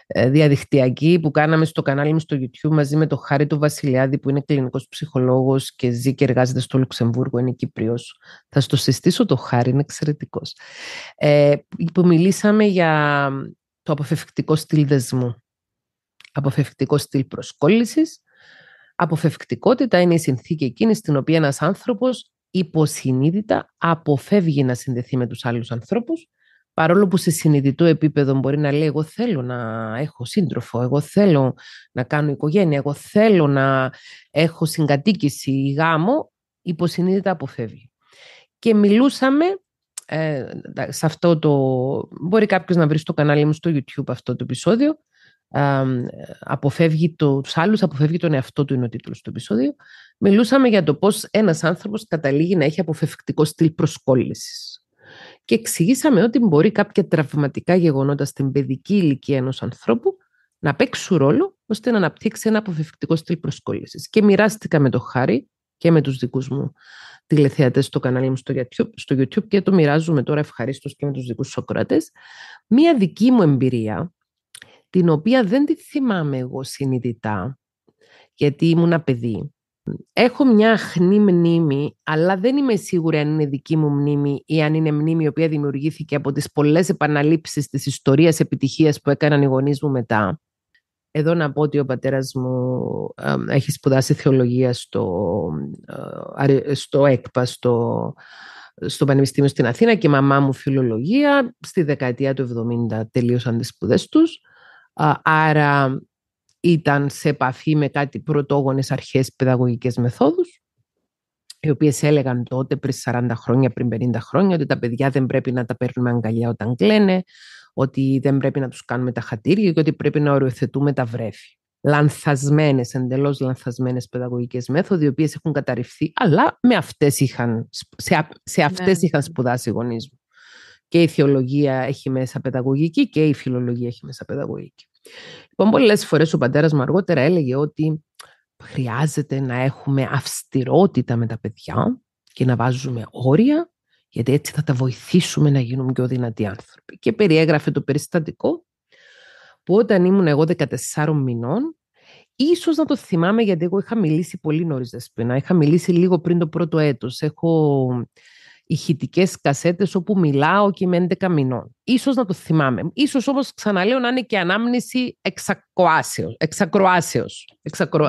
ε, διαδικτυακή που κάναμε στο κανάλι μου στο YouTube μαζί με τον Χάρη του Βασιλιάδη που είναι κλινικός ψυχολόγος και ζει και εργάζεται στο Λουξεμβούργο, είναι Κύπριος. Θα στο συστήσω το Χάρη, είναι εξαιρετικός. Ε, που μιλήσαμε για το αποφευκτικό στυλ δεσμού. Αποφευκτικό στυλ προσκόλλησης. Αποφευκτικότητα είναι η συνθήκη εκείνη στην οποία ένας άνθρωπος υποσυνείδητα αποφεύγει να συνδεθεί με τους άλλους ανθρώπους Παρόλο που σε συνειδητό επίπεδο μπορεί να λέει εγώ θέλω να έχω σύντροφο, εγώ θέλω να κάνω οικογένεια, εγώ θέλω να έχω συγκατοίκηση ή γάμο, υποσυνείδητα αποφεύγει. Και μιλούσαμε ε, σε αυτό το... Μπορεί κάποιος να βρει στο κανάλι μου στο YouTube αυτό το επεισόδιο. Ε, αποφεύγει το, τους άλλους, αποφεύγει τον εαυτό του είναι ο τίτλος του επεισόδιου. Μιλούσαμε για το πώς ένας άνθρωπος καταλήγει να έχει αποφευκτικό στυλ προσκόλλησης και εξηγήσαμε ότι μπορεί κάποια τραυματικά γεγονότα στην παιδική ηλικία ενός ανθρώπου να παίξουν ρόλο ώστε να αναπτύξει ένα αποφευκτικό στυλ προσκόλλησης. Και μοιράστηκα με το χάρη και με τους δικούς μου τηλεθεατές στο κανάλι μου στο YouTube, στο YouTube και το μοιράζουμε τώρα ευχαρίστως και με τους δικούς Σοκράτες. Μία δική μου εμπειρία, την οποία δεν τη θυμάμαι εγώ συνειδητά, γιατί ήμουν παιδί, Έχω μια αχνή μνήμη, αλλά δεν είμαι σίγουρη αν είναι δική μου μνήμη ή αν είναι μνήμη η οποία δημιουργήθηκε από τις πολλές επαναλήψεις της ιστορίας επιτυχίας που έκαναν οι γονείς μου μετά. Εδώ να πω ότι ο πατέρας μου έχει σπουδάσει θεολογία στο, ε, στο ΕΚΠΑ, στο, στο Πανεπιστήμιο στην Αθήνα και η μαμά μου φιλολογία. Στη δεκαετία του 70 τελείωσαν τις σπουδές τους. άρα ήταν σε επαφή με κάτι πρωτόγονες αρχές παιδαγωγικές μεθόδους, οι οποίες έλεγαν τότε πριν 40 χρόνια, πριν 50 χρόνια, ότι τα παιδιά δεν πρέπει να τα παίρνουμε αγκαλιά όταν κλαίνε, ότι δεν πρέπει να τους κάνουμε τα χατήρια και ότι πρέπει να οριοθετούμε τα βρέφη. Λανθασμένες, εντελώς λανθασμένες παιδαγωγικές μέθοδοι, οι οποίες έχουν καταρριφθεί, αλλά με αυτές είχαν, σε, σε ναι, αυτές ναι. είχαν ναι. σπουδάσει οι γονείς μου. Και η θεολογία έχει μέσα παιδαγωγική και η φιλολογία έχει μέσα παιδαγωγική. Λοιπόν, πολλές φορές ο πατέρας μου αργότερα έλεγε ότι χρειάζεται να έχουμε αυστηρότητα με τα παιδιά και να βάζουμε όρια, γιατί έτσι θα τα βοηθήσουμε να γίνουν πιο δυνατοί άνθρωποι. Και περιέγραφε το περιστατικό που όταν ήμουν εγώ 14 μηνών, ίσως να το θυμάμαι γιατί εγώ είχα μιλήσει πολύ νωρίς δεσπινά, είχα μιλήσει λίγο πριν το πρώτο έτος, έχω ηχητικές κασέτες όπου μιλάω και είμαι 11 μηνών. Ίσως να το θυμάμαι. Ίσως όμως ξαναλέω να είναι και ανάμνηση εξακροάσεως.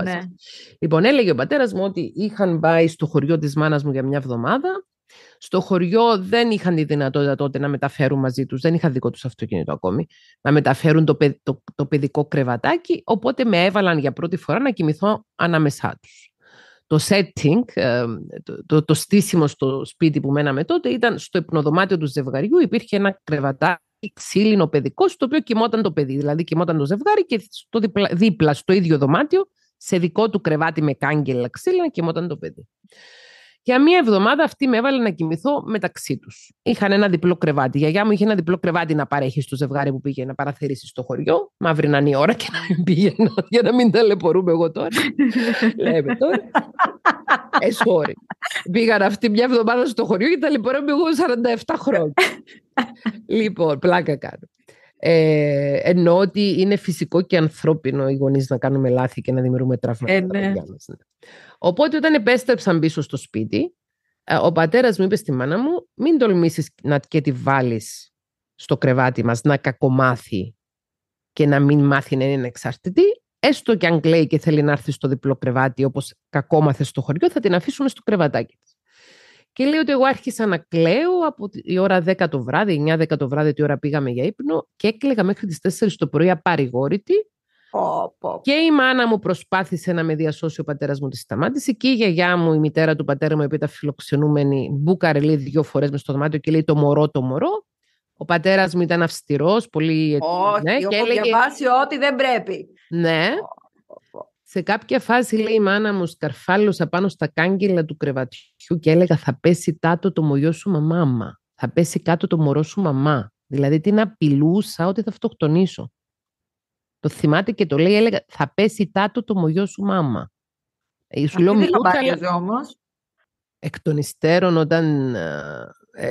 Ναι. Λοιπόν, έλεγε ο πατέρας μου ότι είχαν πάει στο χωριό της μάνας μου για μια εβδομάδα στο χωριό δεν είχαν τη δυνατότητα τότε να μεταφέρουν μαζί τους, δεν είχαν δικό τους αυτοκίνητο ακόμη, να μεταφέρουν το, το, το παιδικό κρεβατάκι, οπότε με έβαλαν για πρώτη φορά να κοιμηθώ ανάμεσά τους το setting, το, το, στήσιμο στο σπίτι που μέναμε τότε ήταν στο υπνοδωμάτιο του ζευγαριού υπήρχε ένα κρεβατάκι ξύλινο παιδικό στο οποίο κοιμόταν το παιδί. Δηλαδή κοιμόταν το ζευγάρι και στο διπλα, δίπλα στο ίδιο δωμάτιο σε δικό του κρεβάτι με κάγκελα ξύλινα κοιμόταν το παιδί. Για μία εβδομάδα αυτή με έβαλε να κοιμηθώ μεταξύ τους. Είχαν ένα διπλό κρεβάτι. Η γιαγιά μου είχε ένα διπλό κρεβάτι να παρέχει στο ζευγάρι που πήγε να παραθερήσει στο χωριό. Μαύρη να είναι η ώρα και να μην πήγαινα, (laughs) για να μην ταλαιπωρούμε εγώ τώρα. (laughs) Λέμε τώρα. ε, sorry. Πήγαν αυτή μια εβδομάδα στο χωριό και ταλαιπωρούμε εγώ 47 χρόνια. λοιπόν, πλάκα κάνω. Ε, εννοώ ότι είναι φυσικό και ανθρώπινο οι γονείς να κάνουμε λάθη και να δημιουργούμε τραύματα. Ε, ναι. Οπότε όταν επέστρεψαν πίσω στο σπίτι, ε, ο πατέρας μου είπε στη μάνα μου μην τολμήσεις να και τη βάλεις στο κρεβάτι μας να κακομάθει και να μην μάθει να είναι εξαρτητή, έστω και αν κλαίει και θέλει να έρθει στο διπλό κρεβάτι όπως κακόμαθε στο χωριό, θα την αφήσουμε στο κρεβατάκι της. Και λέει ότι εγώ άρχισα να κλαίω από τη ώρα 10 το βράδυ, 9-10 το βράδυ, τη ώρα πήγαμε για ύπνο και έκλαιγα μέχρι τις 4 το πρωί απαρηγόρητη και η μάνα μου προσπάθησε να με διασώσει, ο πατέρας μου τη σταμάτησε. Και η γιαγιά μου, η μητέρα του πατέρα μου, η οποία ήταν φιλοξενούμενη, μπούκαρε δύο φορές μες στο δωμάτιο και λέει το μωρό, το μωρό. Ο πατέρας μου ήταν αυστηρός, πολύ. Όχι, ναι, και έλεγε... διαβάσει ό,τι δεν πρέπει. Ναι. Σε κάποια φάση, λέει η μάνα μου, σκαρφάλωσα πάνω στα κάγκελα του κρεβατιού και έλεγα θα πέσει κάτω το μωριό σου μαμά, θα πέσει κάτω το μωρό σου μαμά. Δηλαδή την απειλούσα ότι θα αυτοκτονήσω. Το θυμάται και το λέει, έλεγα, θα πέσει τάτο το μογιό σου μάμα. Ε, σου λέω, δεν όμως. Εκ των υστέρων, όταν... Ε,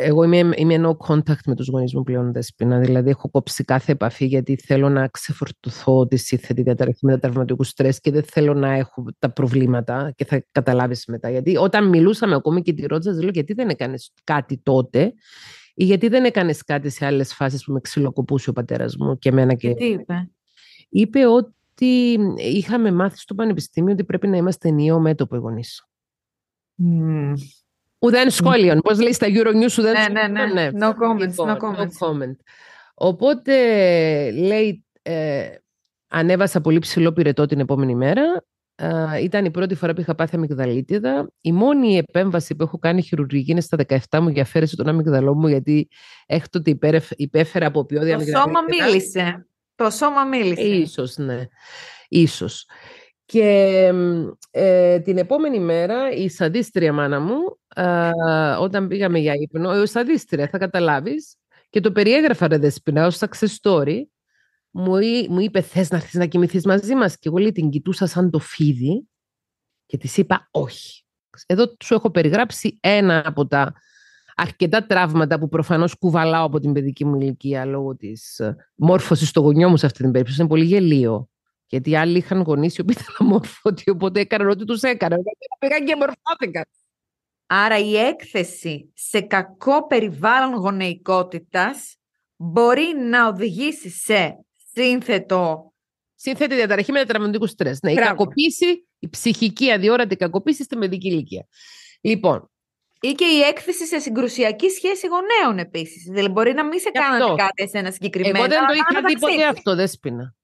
εγώ είμαι, είμαι no contact με τους γονείς μου πλέον, Δεσπίνα. Δηλαδή, έχω κόψει κάθε επαφή γιατί θέλω να ξεφορτωθώ τη σύνθετη διαταραχή με τα τραυματικού στρες και δεν θέλω να έχω τα προβλήματα και θα καταλάβεις μετά. Γιατί όταν μιλούσαμε ακόμη και τη ρώτησα, λέω, γιατί δεν έκανες κάτι τότε ή γιατί δεν έκανες κάτι σε άλλες φάσεις που με ξυλοκοπούσε ο πατέρας μου και εμένα. Και, και είπε είπε ότι είχαμε μάθει στο πανεπιστήμιο ότι πρέπει να είμαστε ενιαίο μέτωπο οι γονείς. Mm. Ουδέν σχόλιον. Mm. Πώς λέει στα Euronews, ουδέν ναι, σχόλιον. Ναι, ναι, ναι. No comments, λοιπόν, no comments. comment. Οπότε, λέει, ε, ανέβασα πολύ ψηλό πυρετό την επόμενη μέρα. Ε, ήταν η πρώτη φορά που είχα πάθει αμυγδαλίτιδα. Η μόνη επέμβαση που έχω κάνει χειρουργική είναι στα 17 μου για αφαίρεση των αμυγδαλό μου, γιατί έκτοτε υπέφερα από ποιόδια αμυγδαλίτιδα. Το σώμα μίλησε. Το σώμα μίλησε. Ίσως, ναι. Ίσως. Και ε, την επόμενη μέρα η Σαδίστρια, μάνα μου, όταν πήγαμε για ύπνο, η ε, σαντίστρια θα καταλάβεις, και το περιέγραφα ρε Δεσπινά ως success μου, μου είπε θες να έρθεις να κοιμηθείς μαζί μας και εγώ λέει την κοιτούσα σαν το φίδι και της είπα όχι. Εδώ σου έχω περιγράψει ένα από τα αρκετά τραύματα που προφανώς κουβαλάω από την παιδική μου ηλικία λόγω της ε, μόρφωσης στο γονιό μου σε αυτή την περίπτωση. Είναι πολύ γελίο. Γιατί άλλοι είχαν γονείς οι οποίοι (laughs) ήταν αμόρφωτοι, οπότε έκαναν ό,τι τους έκαναν. Πήγαν και μορφώθηκαν. Άρα η έκθεση σε κακό περιβάλλον γονεϊκότητας μπορεί να οδηγήσει σε σύνθετο... Σύνθετη διαταραχή με τραυματικού στρες. Ναι, η κακοποίηση, η ψυχική αδιόρατη κακοποίηση στην παιδική ηλικία. Λοιπόν, ή και η έκθεση σε συγκρουσιακή σχέση γονέων επίσης. Δηλαδή, μπορεί να μην σε κάνανε κάτι ένα συγκεκριμένο. Εγώ δεν το είχα δει ποτέ αυτό, Δέσπινα.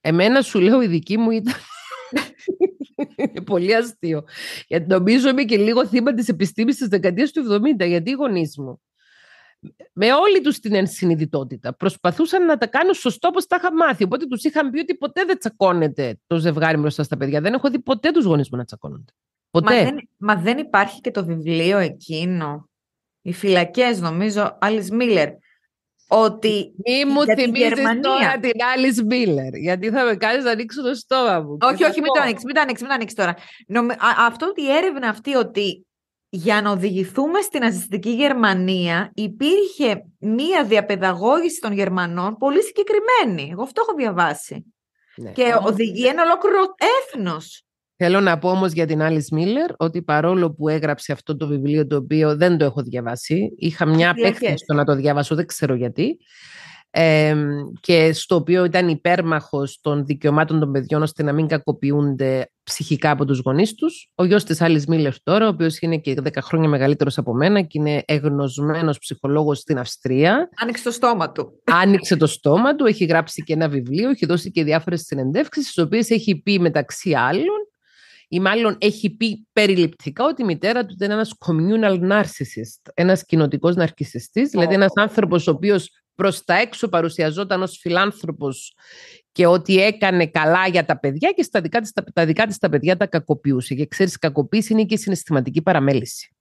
Εμένα σου λέω η δική μου ήταν. (laughs) Είναι πολύ αστείο. Γιατί νομίζω είμαι και λίγο θύμα της επιστήμης της δεκαετίας του 70, γιατί οι γονείς μου. Με όλη τους την ενσυνειδητότητα προσπαθούσαν να τα κάνουν σωστό όπως τα είχα μάθει. Οπότε τους είχαν πει ότι ποτέ δεν τσακώνεται το ζευγάρι μπροστά στα παιδιά. Δεν έχω δει ποτέ τους γονείς μου να τσακώνονται. Μα δεν, μα δεν υπάρχει και το βιβλίο εκείνο. Οι φυλακές, νομίζω, Άλλη Μίλλερ. Ότι Μη μου θυμίζει τώρα την Άλλη Μίλλερ, γιατί θα με κάνεις να ανοίξω το στόμα μου. Όχι, όχι, μην το ανοίξεις, μην το ανοίξεις, τώρα. Νομι... αυτό η έρευνα αυτή ότι για να οδηγηθούμε στην ναζιστική Γερμανία υπήρχε μία διαπαιδαγώγηση των Γερμανών πολύ συγκεκριμένη. Εγώ αυτό έχω διαβάσει. Ναι. Και οδηγεί ναι. ένα ολόκληρο έθνος Θέλω να πω όμως για την Άλλη Μίλλερ ότι παρόλο που έγραψε αυτό το βιβλίο το οποίο δεν το έχω διαβάσει, είχα μια απέκτηση στο να το διαβάσω, δεν ξέρω γιατί, ε, και στο οποίο ήταν υπέρμαχος των δικαιωμάτων των παιδιών ώστε να μην κακοποιούνται ψυχικά από τους γονείς τους. Ο γιος της Άλλη Μίλλερ τώρα, ο οποίος είναι και 10 χρόνια μεγαλύτερος από μένα και είναι εγνωσμένος ψυχολόγος στην Αυστρία. Άνοιξε το στόμα του. Άνοιξε το στόμα του, έχει γράψει και ένα βιβλίο, έχει δώσει και διάφορες συνεντεύξεις, στις οποίες έχει πει μεταξύ άλλων ή μάλλον έχει πει περιληπτικά ότι η μητέρα του ήταν ένας communal narcissist, ένας κοινοτικός ναρκιστή, δηλαδή ένας άνθρωπος ο οποίος προς τα έξω παρουσιαζόταν ως φιλάνθρωπος και ότι έκανε καλά για τα παιδιά και στα δικά της, τα, δικά τα παιδιά τα κακοποιούσε. Και ξέρεις, κακοποίηση είναι και η συναισθηματική παραμέληση.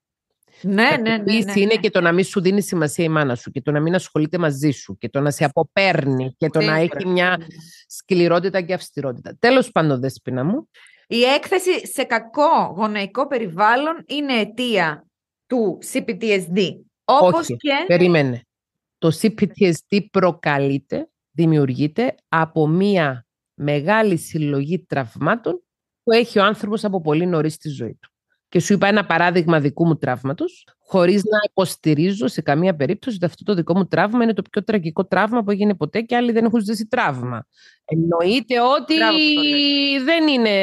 Ναι, ναι, ναι, ναι, ναι είναι ναι. και το να μην σου δίνει σημασία η μάνα σου και το να μην ασχολείται μαζί σου και το να σε αποπέρνει και το να έχει μια ναι. σκληρότητα και αυστηρότητα. Τέλος πάντων, Δέσποινα μου, η έκθεση σε κακό γονεϊκό περιβάλλον είναι αιτία του CPTSD. Όπως Όχι, και... περίμενε. Το CPTSD προκαλείται, δημιουργείται από μία μεγάλη συλλογή τραυμάτων που έχει ο άνθρωπος από πολύ νωρίς στη ζωή του. Και σου είπα ένα παράδειγμα δικού μου τραύματος, χωρίς να υποστηρίζω σε καμία περίπτωση ότι αυτό το δικό μου τραύμα είναι το πιο τραγικό τραύμα που έγινε ποτέ και άλλοι δεν έχουν ζήσει τραύμα. Εννοείται ότι δεν είναι.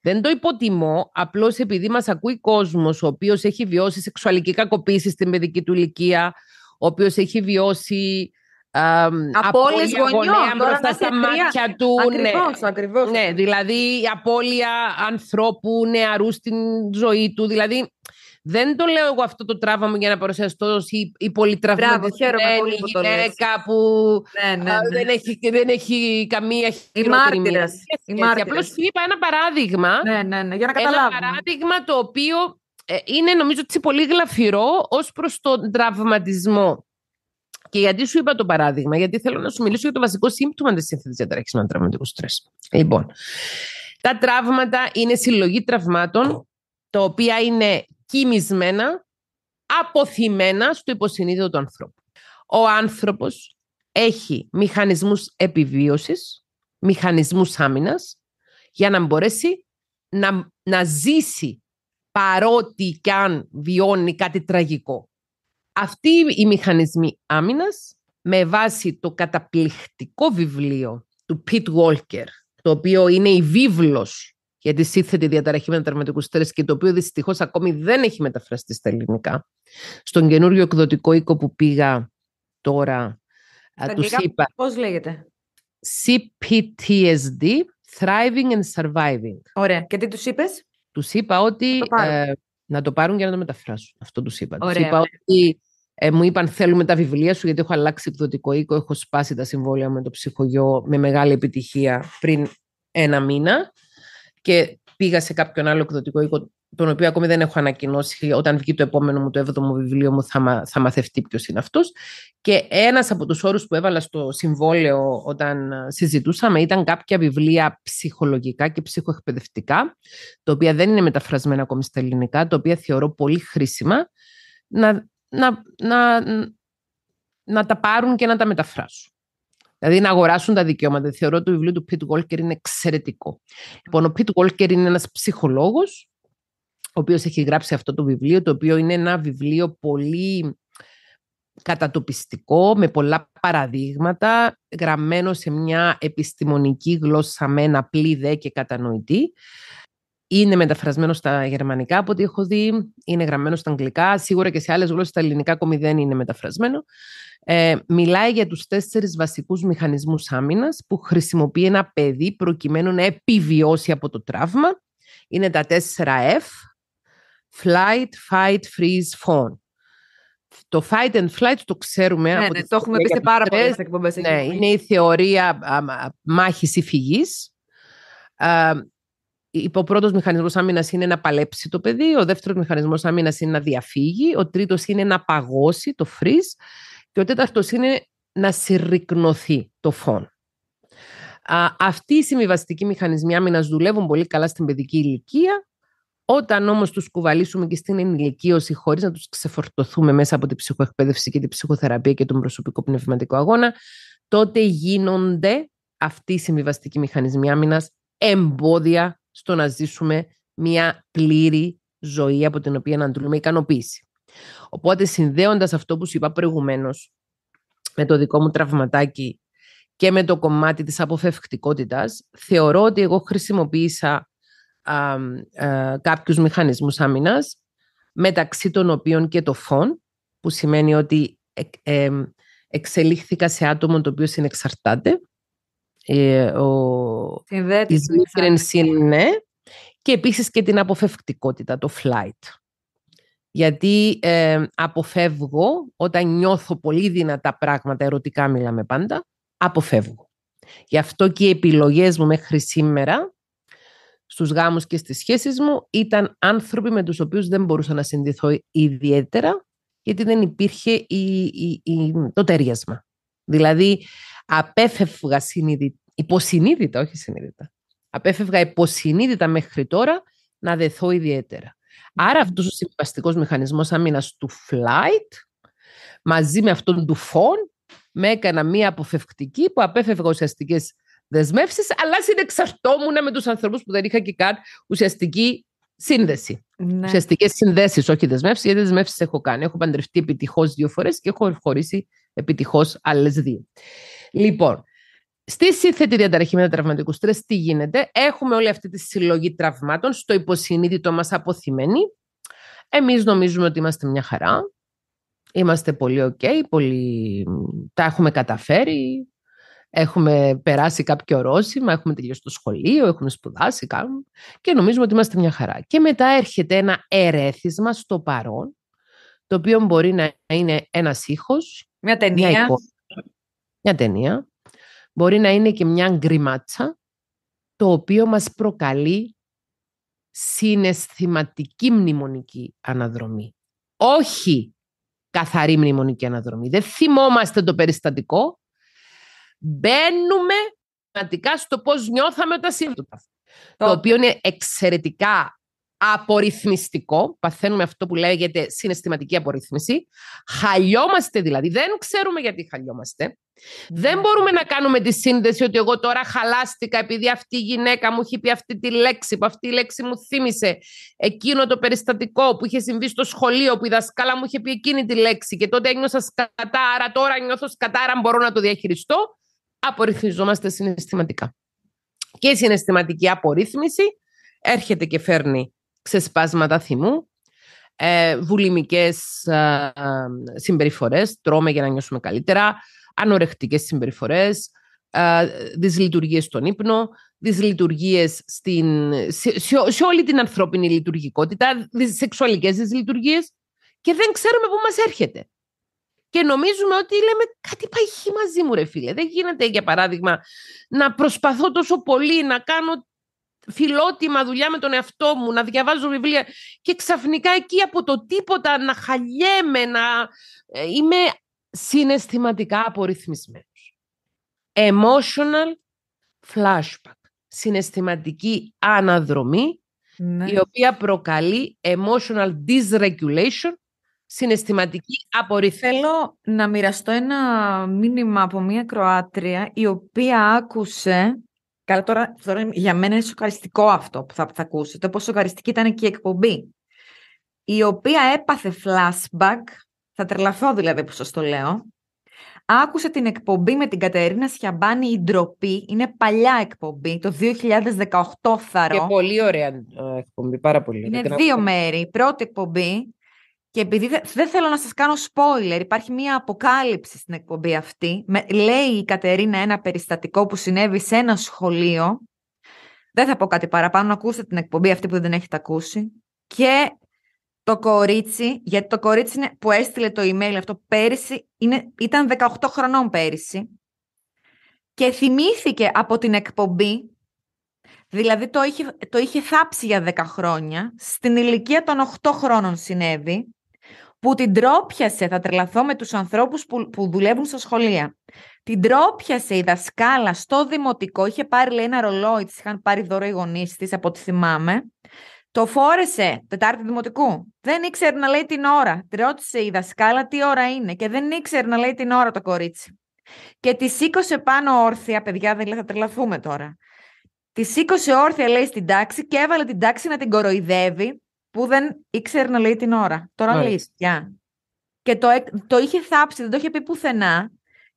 Δεν το υποτιμώ, απλώς επειδή μας ακούει κόσμος ο οποίος έχει βιώσει σεξουαλική κακοποίηση στην παιδική του ηλικία, ο οποίος έχει βιώσει Απόλυες γονιών μπροστά στα μάτια του. ναι. ακριβώς. Ναι, δηλαδή η απώλεια ανθρώπου νεαρού στην ζωή του. Δηλαδή δεν το λέω εγώ αυτό το τραύμα μου για να παρουσιαστώ η, η γυναίκα που, ναι, ναι, ναι, δεν, έχει, δεν έχει καμία χειρότερη Η Απλώς σου είπα ένα παράδειγμα. Ναι, ναι, ναι, για να Ένα παράδειγμα το οποίο ε, είναι νομίζω ότι πολύ γλαφυρό ως προς τον τραυματισμό. Και γιατί σου είπα το παράδειγμα, γιατί θέλω να σου μιλήσω για το βασικό σύμπτωμα της σύνθετης διαταραχή με τραυματικό στρες. Λοιπόν, τα τραύματα είναι συλλογή τραυμάτων, τα οποία είναι κοιμισμένα, αποθυμένα στο υποσυνείδητο του ανθρώπου. Ο άνθρωπος έχει μηχανισμούς επιβίωσης, μηχανισμούς άμυνας, για να μπορέσει να, να ζήσει παρότι κι αν βιώνει κάτι τραγικό. Αυτοί οι μηχανισμοί άμυνας με βάση το καταπληκτικό βιβλίο του Pete Walker, το οποίο είναι η βίβλος για τη σύνθετη διαταραχή μετατραυματικού στρες και το οποίο δυστυχώς ακόμη δεν έχει μεταφραστεί στα ελληνικά. Στον καινούριο εκδοτικό οίκο που πήγα τώρα, τους είπα. Πώς λέγεται? CPTSD, Thriving and Surviving. Ωραία. Και τι τους είπες? Τους είπα ότι... Να το ε, πάρουν, για να το μεταφράσουν. Αυτό τους είπα. είπα ότι ε, μου είπαν θέλουμε τα βιβλία σου γιατί έχω αλλάξει εκδοτικό οίκο, έχω σπάσει τα συμβόλαια με το ψυχογειό με μεγάλη επιτυχία πριν ένα μήνα και πήγα σε κάποιον άλλο εκδοτικό οίκο τον οποίο ακόμη δεν έχω ανακοινώσει. Όταν βγει το επόμενο μου, το 7ο βιβλίο μου, θα, μα, θα μαθευτεί ποιος είναι αυτός. Και ένας από τους όρους που έβαλα στο συμβόλαιο όταν συζητούσαμε ήταν κάποια βιβλία ψυχολογικά και ψυχοεκπαιδευτικά, τα οποία δεν είναι μεταφρασμένα ακόμη στα ελληνικά, τα οποία θεωρώ πολύ χρήσιμα να να, να, να τα πάρουν και να τα μεταφράσουν. Δηλαδή να αγοράσουν τα δικαιώματα. Θεωρώ το βιβλίο του Πιτ Γόλκερ είναι εξαιρετικό. Λοιπόν, ο Πιτ Γόλκερ είναι ένας ψυχολόγος, ο οποίος έχει γράψει αυτό το βιβλίο, το οποίο είναι ένα βιβλίο πολύ κατατοπιστικό, με πολλά παραδείγματα, γραμμένο σε μια επιστημονική γλώσσα με ένα και κατανοητή. Είναι μεταφρασμένο στα γερμανικά από ό,τι έχω δει, είναι γραμμένο στα αγγλικά, σίγουρα και σε άλλες γλώσσες, τα ελληνικά ακόμη δεν είναι μεταφρασμένο. Ε, μιλάει για τους τέσσερις βασικούς μηχανισμούς άμυνας που χρησιμοποιεί ένα παιδί προκειμένου να επιβιώσει από το τραύμα. Είναι τα τέσσερα F, flight, fight, freeze, phone Το fight and flight το ξέρουμε. Ναι, ναι το έχουμε πει σε πάρα πολλές εκπομπές. Ναι, είναι η θεωρία μάχης ή φυγής ο πρώτος μηχανισμός άμυνας είναι να παλέψει το παιδί, ο δεύτερος μηχανισμός άμυνας είναι να διαφύγει, ο τρίτος είναι να παγώσει το freeze και ο τέταρτος είναι να συρρυκνωθεί το φόν. αυτοί οι συμβιβαστικοί μηχανισμοί άμυνας δουλεύουν πολύ καλά στην παιδική ηλικία. Όταν όμως τους κουβαλήσουμε και στην ενηλικίωση, χωρίς να τους ξεφορτωθούμε μέσα από την ψυχοεκπαίδευση και την ψυχοθεραπεία και τον προσωπικό πνευματικό αγώνα, τότε γίνονται αυτοί οι συμβιβαστικοί μηχανισμοί άμυνας εμπόδια στο να ζήσουμε μια πλήρη ζωή από την οποία να αντλούμε ικανοποίηση. Οπότε συνδέοντας αυτό που σου είπα προηγουμένως με το δικό μου τραυματάκι και με το κομμάτι της αποφευκτικότητας, θεωρώ ότι εγώ χρησιμοποίησα α, α, ε, κάποιους μηχανισμούς άμυνας, μεταξύ των οποίων και το φων, που σημαίνει ότι ε, ε, εξελίχθηκα σε άτομο το οποίο συνεξαρτάται ε, ο, της ναι. και επίσης και την αποφευκτικότητα, το flight. Γιατί ε, αποφεύγω όταν νιώθω πολύ δυνατά πράγματα, ερωτικά μιλάμε πάντα, αποφεύγω. Γι' αυτό και οι επιλογές μου μέχρι σήμερα στους γάμους και στις σχέσεις μου ήταν άνθρωποι με τους οποίους δεν μπορούσα να συνδυθώ ιδιαίτερα γιατί δεν υπήρχε η, η, το τέριασμα. Δηλαδή απέφευγα υποσυνείδητα, όχι συνείδητα, απέφευγα υποσυνείδητα μέχρι τώρα να δεθώ ιδιαίτερα. Άρα αυτός ο συμβαστικός μηχανισμός άμυνας του flight μαζί με αυτόν του φων με έκανα μία αποφευκτική που απέφευγα ουσιαστικές δεσμεύσεις, αλλά συνεξαρτόμουν με τους ανθρώπους που δεν είχα και καν ουσιαστική σύνδεση. Ναι. Ουσιαστικές συνδέσεις, όχι δεσμεύσεις, γιατί δεσμεύσεις έχω κάνει. Έχω παντρευτεί επιτυχώς δύο φορές και έχω χωρίσει επιτυχώς άλλες δύο. Λοιπόν, Στη σύνθετη διαταραχή μετατραυματικού στρες, τι γίνεται. Έχουμε όλη αυτή τη συλλογή τραυμάτων στο υποσυνείδητο μας αποθυμένη. Εμείς νομίζουμε ότι είμαστε μια χαρά. Είμαστε πολύ OK, πολύ... τα έχουμε καταφέρει. Έχουμε περάσει κάποιο ορόσημα, έχουμε τελειώσει το σχολείο, έχουμε σπουδάσει, κάνουμε και νομίζουμε ότι είμαστε μια χαρά. Και μετά έρχεται ένα ερέθισμα στο παρόν, το οποίο μπορεί να είναι ένας ήχος, μια ταινία, μια εικόνα, μια ταινία, μπορεί να είναι και μια γκριμάτσα, το οποίο μας προκαλεί συναισθηματική μνημονική αναδρομή. Όχι καθαρή μνημονική αναδρομή. Δεν θυμόμαστε το περιστατικό. Μπαίνουμε πραγματικά στο πώς νιώθαμε όταν σύμφωνα. το οποίο είναι εξαιρετικά απορριθμιστικό, παθαίνουμε αυτό που λέγεται συναισθηματική απορρίθμιση. Χαλιόμαστε δηλαδή, δεν ξέρουμε γιατί χαλιόμαστε. Δεν ναι. μπορούμε να κάνουμε τη σύνδεση ότι εγώ τώρα χαλάστηκα επειδή αυτή η γυναίκα μου έχει πει αυτή τη λέξη, που αυτή η λέξη μου θύμισε εκείνο το περιστατικό που είχε συμβεί στο σχολείο, που η δασκάλα μου είχε πει εκείνη τη λέξη και τότε ένιωσα σκατά, άρα τώρα νιώθω σκατά, άρα μπορώ να το διαχειριστώ. Απορριθμιζόμαστε συναισθηματικά. Και η συναισθηματική απορρίθμιση έρχεται και φέρνει ξεσπάσματα θυμού, ε, βουλημικές ε, ε, συμπεριφορές, τρώμε για να νιώσουμε καλύτερα, ανορεκτικές συμπεριφορές, ε, δυσλειτουργίες στον ύπνο, δυσλειτουργίες στην, σε, σε, όλη την ανθρώπινη λειτουργικότητα, σεξουαλικές δυσλειτουργίες και δεν ξέρουμε πού μας έρχεται. Και νομίζουμε ότι λέμε κάτι πάει μαζί μου ρε φίλε. Δεν γίνεται για παράδειγμα να προσπαθώ τόσο πολύ να κάνω φιλότιμα δουλειά με τον εαυτό μου, να διαβάζω βιβλία και ξαφνικά εκεί από το τίποτα να χαλιέμαι, να ε, είμαι συναισθηματικά απορριθμισμένος. Emotional flashback. Συναισθηματική αναδρομή ναι. η οποία προκαλεί emotional dysregulation συναισθηματική απορρίθμιση. Θέλω να μοιραστώ ένα μήνυμα από μία Κροάτρια η οποία άκουσε Καλά, τώρα, τώρα για μένα είναι σοκαριστικό αυτό που θα, θα ακούσετε, πόσο σοκαριστική ήταν και η εκπομπή, η οποία έπαθε flashback, θα τρελαθώ δηλαδή που σας το λέω, άκουσε την εκπομπή με την Κατερίνα Σιαμπάνη «Η ντροπή», είναι παλιά εκπομπή, το 2018 θαρό. Και πολύ ωραία ε, εκπομπή, πάρα πολύ. Είναι δύο μέρη, η πρώτη εκπομπή και επειδή δεν θέλω να σας κάνω spoiler, υπάρχει μία αποκάλυψη στην εκπομπή αυτή. Με, λέει η Κατερίνα ένα περιστατικό που συνέβη σε ένα σχολείο. Δεν θα πω κάτι παραπάνω, ακούστε την εκπομπή αυτή που δεν έχετε ακούσει. Και το κορίτσι, γιατί το κορίτσι είναι, που έστειλε το email αυτό πέρυσι, ήταν 18 χρονών πέρυσι. Και θυμήθηκε από την εκπομπή, δηλαδή το είχε, το είχε θάψει για 10 χρόνια, στην ηλικία των 8 χρόνων συνέβη, που την τρόπιασε, θα τρελαθώ με τους ανθρώπους που, που δουλεύουν στα σχολεία. Την τρόπιασε η δασκάλα στο δημοτικό, είχε πάρει λέει, ένα ρολόι, της είχαν πάρει δώρο οι γονείς της, από ό,τι θυμάμαι. Το φόρεσε Τετάρτη Δημοτικού. Δεν ήξερε να λέει την ώρα. Τρώτησε η δασκάλα τι ώρα είναι και δεν ήξερε να λέει την ώρα το κορίτσι. Και τη σήκωσε πάνω όρθια, παιδιά, δεν λέει, θα τρελαθούμε τώρα. Τη σήκωσε όρθια, λέει, στην τάξη και έβαλε την τάξη να την κοροϊδεύει που δεν ήξερε να λέει την ώρα. Τώρα ναι. λέει Και το, το είχε θάψει, δεν το είχε πει πουθενά.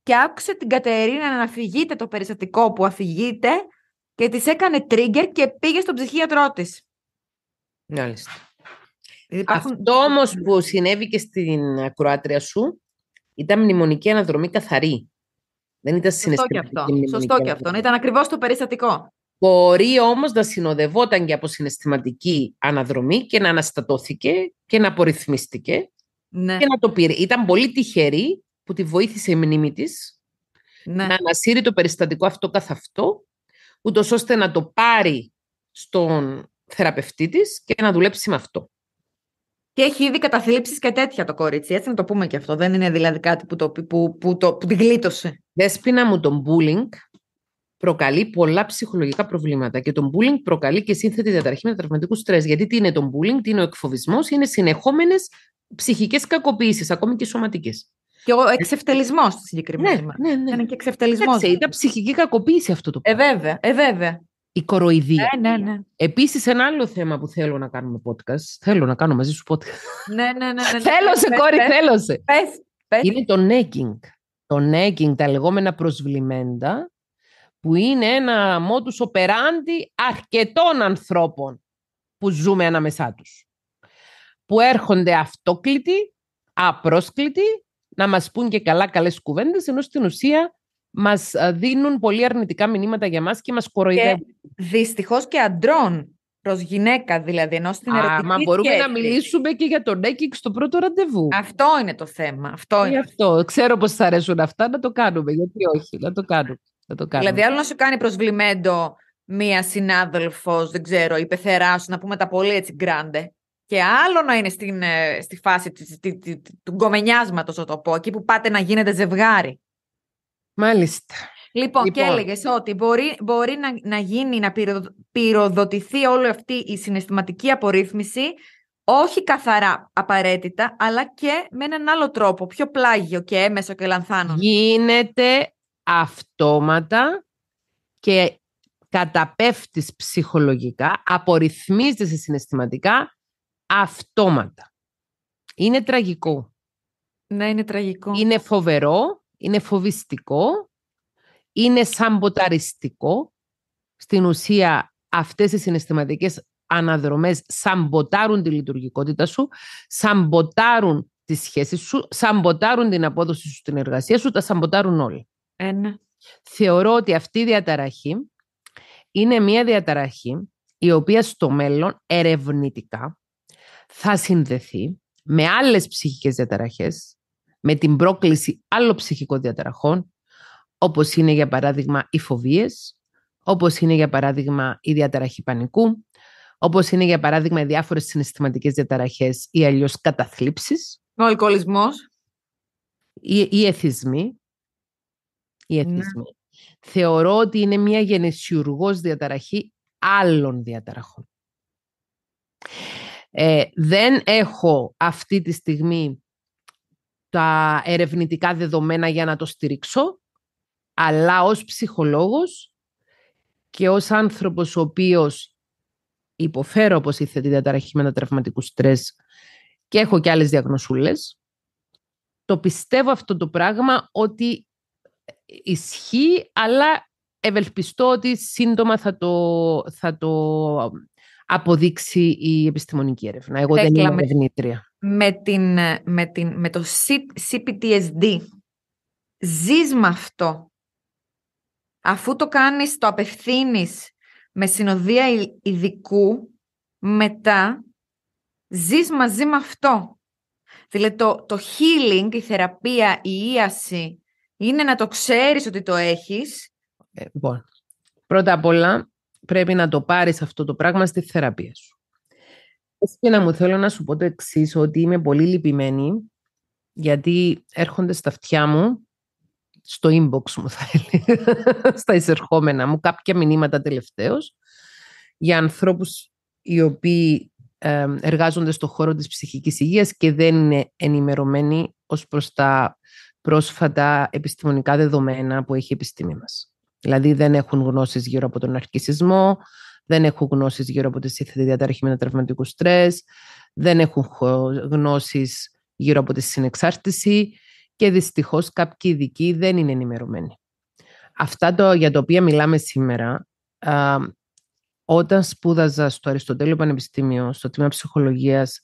Και άκουσε την Κατερίνα να αφηγείται το περιστατικό που αφηγείται και της έκανε trigger και πήγε στον ψυχίατρό της. Μάλιστα. Υπάρχουν... Αυτό όμως που συνέβη και στην ακροάτρια σου ήταν μνημονική αναδρομή καθαρή. Δεν ήταν συναισθηματική. Σωστό και αυτό. Σωστό και αυτό. Ήταν ακριβώς το περιστατικό. Μπορεί όμως να συνοδευόταν και από συναισθηματική αναδρομή και να αναστατώθηκε και να απορριθμίστηκε ναι. και να το πήρε. Ήταν πολύ τυχερή που τη βοήθησε η μνήμη της ναι. να ανασύρει το περιστατικό αυτό καθ' αυτό, ούτως ώστε να το πάρει στον θεραπευτή της και να δουλέψει με αυτό. Και έχει ήδη καταθλίψεις και τέτοια το κορίτσι. Έτσι να το πούμε και αυτό. Δεν είναι δηλαδή κάτι που, το, που, που, το, που τη γλίτωσε. Δέσπινα μου τον bullying προκαλεί πολλά ψυχολογικά προβλήματα. Και το bullying προκαλεί και σύνθετη διαταραχή με τραυματικού στρες. Γιατί τι είναι το bullying, τι είναι ο εκφοβισμός, είναι συνεχόμενες ψυχικές κακοποιήσεις, ακόμη και σωματικές. Και ο εξευτελισμός του συγκεκριμένου. ναι, ναι, ναι. Ήταν και εξευτελισμός. Ήταν ψυχική κακοποίηση αυτό το πράγμα. Ε, βέβαια. Ε, βέβαια. Η κοροϊδία. Ναι, ναι, ναι. Επίσης, ένα άλλο θέμα που θέλω να κάνουμε podcast. Θέλω να κάνω μαζί σου podcast. Ναι, ναι, ναι. ναι. θέλω σε, κόρη, θέλω σε. Είναι το nagging. Το nagging, τα λεγόμενα προσβλημέντα, που είναι ένα modus operandi αρκετών ανθρώπων που ζούμε ανάμεσά τους. Που έρχονται αυτόκλητοι, απρόσκλητοι, να μας πούν και καλά καλές κουβέντες, ενώ στην ουσία μας ε, δίνουν πολύ αρνητικά μηνύματα για μας και μας κοροϊδεύουν. Και δυστυχώς και αντρών προς γυναίκα, δηλαδή. Ενώ στην ερωτική. μα μπορούμε να μιλήσουμε και για τον Νέκικ στο πρώτο ραντεβού. Αυτό είναι το θέμα. Αυτό ε, είναι. Αυτό. Ξέρω πώ θα αρέσουν αυτά να το κάνουμε. Γιατί όχι, να το κάνουμε. Θα το Δηλαδή, άλλο να σου κάνει προσβλημέντο μία συνάδελφος, δεν ξέρω, η πεθερά να πούμε τα πολύ έτσι γκράντε. Και άλλο να είναι στην, ε, στη φάση της, του γκομενιάσματος, θα το πω, εκεί που πάτε να γίνετε ζευγάρι. Μάλιστα. Λοιπόν, λοιπόν. και έλεγες ότι μπορεί, μπορεί να, να γίνει, να πυροδοτηθεί όλη αυτή η συναισθηματική απορρίθμιση, όχι καθαρά απαραίτητα, αλλά και με έναν άλλο τρόπο, πιο πλάγιο και έμεσο και λανθάνων. Γίνεται αυτόματα και καταπέφτεις ψυχολογικά, απορριθμίζεσαι συναισθηματικά αυτόματα. Είναι τραγικό. Ναι, είναι τραγικό. Είναι φοβερό, είναι φοβιστικό, είναι σαμποταριστικό. Στην ουσία αυτές οι συναισθηματικές αναδρομές σαμποτάρουν τη λειτουργικότητα σου, σαμποτάρουν τις σχέσεις σου, σαμποτάρουν την απόδοση σου στην εργασία σου, τα σαμποτάρουν όλοι. Θεωρώ ότι αυτή η διαταραχή είναι μια διαταραχή η οποία στο μέλλον ερευνητικά θα συνδεθεί με άλλες ψυχικές διαταραχές, με την πρόκληση άλλων ψυχικών διαταραχών, όπως είναι για παράδειγμα οι φοβίες, όπως είναι για παράδειγμα η διαταραχή πανικού, όπως είναι για παράδειγμα οι διάφορες συναισθηματικές διαταραχές ή αλλιώς καταθλίψεις. Ο αλκοολισμός. οι εθισμοί, ναι. Θεωρώ ότι είναι μια γενεσιουργός διαταραχή άλλων διαταραχών. Ε, δεν έχω αυτή τη στιγμή τα ερευνητικά δεδομένα για να το στηρίξω, αλλά ως ψυχολόγος και ως άνθρωπος ο οποίος υποφέρω, όπως είθε τη διαταραχή με τραυματικού στρες και έχω και άλλες διαγνωσούλες, το πιστεύω αυτό το πράγμα ότι ισχύει, αλλά ευελπιστώ ότι σύντομα θα το, θα το αποδείξει η επιστημονική έρευνα. Εγώ δεν είμαι με, Με, την, με, την, με το CPTSD ζεις με αυτό. Αφού το κάνεις, το απευθύνεις με συνοδεία ειδικού, μετά ζεις μαζί με αυτό. Δηλαδή το, το healing, η θεραπεία, η ίαση είναι να το ξέρεις ότι το έχεις. Ε, λοιπόν, πρώτα απ' όλα πρέπει να το πάρεις αυτό το πράγμα στη θεραπεία σου. Και να μου θέλω να σου πω το εξής ότι είμαι πολύ λυπημένη γιατί έρχονται στα αυτιά μου στο inbox μου θα έλεγα, (laughs) στα εισερχόμενα μου, κάποια μηνύματα τελευταίως για ανθρώπους οι οποίοι ε, εργάζονται στο χώρο της ψυχικής υγείας και δεν είναι ενημερωμένοι ως προς τα πρόσφατα επιστημονικά δεδομένα που έχει η επιστήμη μας. Δηλαδή δεν έχουν γνώσεις γύρω από τον αρκισισμό, δεν έχουν γνώσεις γύρω από τη σύνθετη διαταραχή τραυματικού στρες, δεν έχουν γνώσεις γύρω από τη συνεξάρτηση και δυστυχώς κάποιοι ειδικοί δεν είναι ενημερωμένοι. Αυτά το, για τα οποία μιλάμε σήμερα, α, όταν σπούδαζα στο Αριστοτέλειο Πανεπιστήμιο, στο τμήμα ψυχολογίας,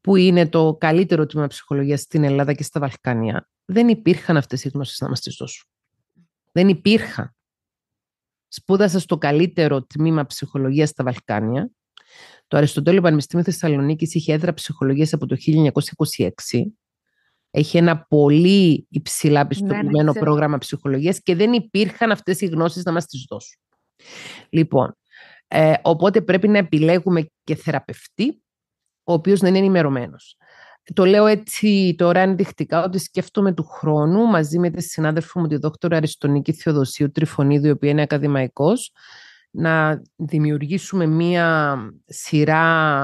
που είναι το καλύτερο τμήμα ψυχολογίας στην Ελλάδα και στα Βαλκάνια, δεν υπήρχαν αυτές οι γνώσεις να τι δώσουν. Δεν υπήρχαν. Σπούδασα στο καλύτερο τμήμα ψυχολογίας στα Βαλκάνια. Το Αριστοτέλειο Πανεπιστήμιο Θεσσαλονίκης είχε έδρα ψυχολογίας από το 1926. Έχει ένα πολύ υψηλά ναι, ναι, πιστοποιημένο πρόγραμμα ψυχολογίας και δεν υπήρχαν αυτές οι γνώσεις να μα τι δώσουν. Λοιπόν, ε, οπότε πρέπει να επιλέγουμε και θεραπευτή, ο οποίος δεν είναι ενημερωμένος το λέω έτσι τώρα ενδεικτικά ότι σκέφτομαι του χρόνου μαζί με τη συνάδελφο μου τη δόκτωρα Αριστονίκη Θεοδοσίου Τριφωνίδη, η οποία είναι ακαδημαϊκός, να δημιουργήσουμε μία σειρά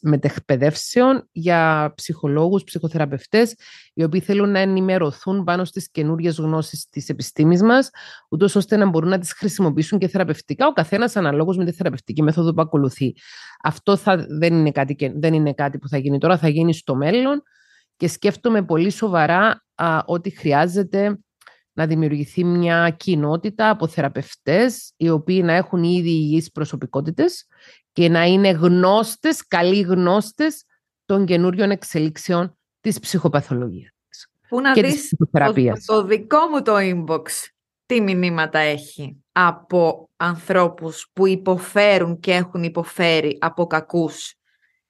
μετεχπαιδεύσεων για ψυχολόγους, ψυχοθεραπευτές, οι οποίοι θέλουν να ενημερωθούν πάνω στις καινούριες γνώσεις της επιστήμης μας, ούτως ώστε να μπορούν να τις χρησιμοποιήσουν και θεραπευτικά, ο καθένας αναλόγως με τη θεραπευτική μέθοδο που ακολουθεί. Αυτό θα, δεν, είναι κάτι, δεν είναι κάτι που θα γίνει τώρα, θα γίνει στο μέλλον και σκέφτομαι πολύ σοβαρά ότι χρειάζεται να δημιουργηθεί μια κοινότητα από θεραπευτές οι οποίοι να έχουν ήδη υγιείς προσωπικότητες και να είναι γνώστες, καλοί γνώστες των καινούριων εξελίξεων της ψυχοπαθολογίας. Πού να και δεις της το, το δικό μου το inbox τι μηνύματα έχει από ανθρώπους που υποφέρουν και έχουν υποφέρει από κακούς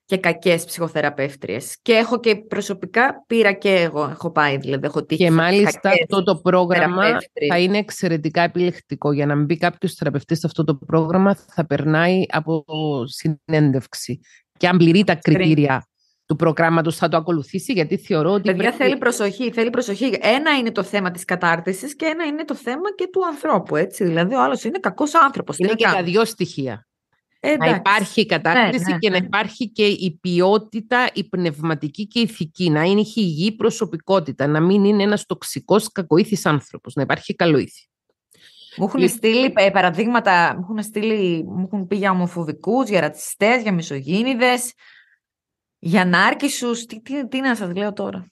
και κακές ψυχοθεραπεύτριες Και έχω και προσωπικά πήρα και εγώ, έχω πάει δηλαδή, έχω τύχει. Και μάλιστα αυτό το πρόγραμμα θα είναι εξαιρετικά επιλεκτικό. Για να μην μπει κάποιος θεραπευτής σε αυτό το πρόγραμμα θα περνάει από συνέντευξη. Και αν πληρεί τα κριτήρια του προγράμματος θα το ακολουθήσει, γιατί θεωρώ ότι. Παιδιά θέλει προσοχή, θέλει προσοχή. Ένα είναι το θέμα της κατάρτισης και ένα είναι το θέμα και του ανθρώπου. Έτσι. Δηλαδή, ο άλλος είναι κακός άνθρωπος. Είναι και τα δύο στοιχεία. Ε, να υπάρχει η κατάκριση ναι, ναι, και να ναι. υπάρχει και η ποιότητα, η πνευματική και η ηθική. Να είναι η υγιή προσωπικότητα, να μην είναι ένας τοξικός κακοήθης άνθρωπος, να υπάρχει καλοήθη. Μου έχουν στείλει ε, παραδείγματα, μου έχουν, στείλει, μου έχουν πει για ομοφοβικούς, για ρατσιστές, για μισογίνιδες, για νάρκισους. Τι, τι, τι να σας λέω τώρα.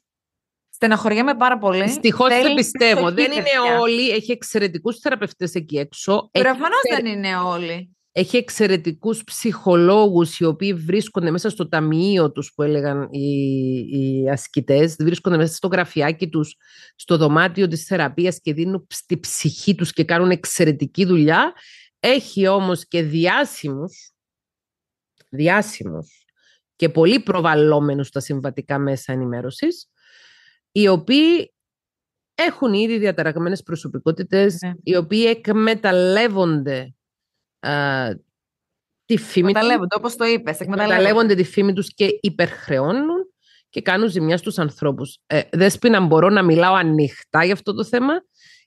Στεναχωριέμαι πάρα πολύ. Δυστυχώς δεν πιστεύω. Δεν είναι όλοι. Έχει εξαιρετικούς θεραπευτές εκεί έξω. Προφανώς δεν είναι όλοι. Έχει εξαιρετικούς ψυχολόγους οι οποίοι βρίσκονται μέσα στο ταμείο τους που έλεγαν οι, οι ασκητές, βρίσκονται μέσα στο γραφιάκι τους, στο δωμάτιο της θεραπείας και δίνουν στη ψυχή τους και κάνουν εξαιρετική δουλειά. Έχει όμως και διάσημους, διάσημους και πολύ προβαλλόμενους στα συμβατικά μέσα ενημέρωσης, οι οποίοι έχουν ήδη διαταραγμένες προσωπικότητες, ναι. οι οποίοι εκμεταλλεύονται τη φήμη τους. Εκμεταλλεύονται, όπως το είπες. Εκμεταλλεύονται. τη φήμη τους και υπερχρεώνουν και κάνουν ζημιά στους ανθρώπους. Ε, να μπορώ να μιλάω ανοιχτά για αυτό το θέμα,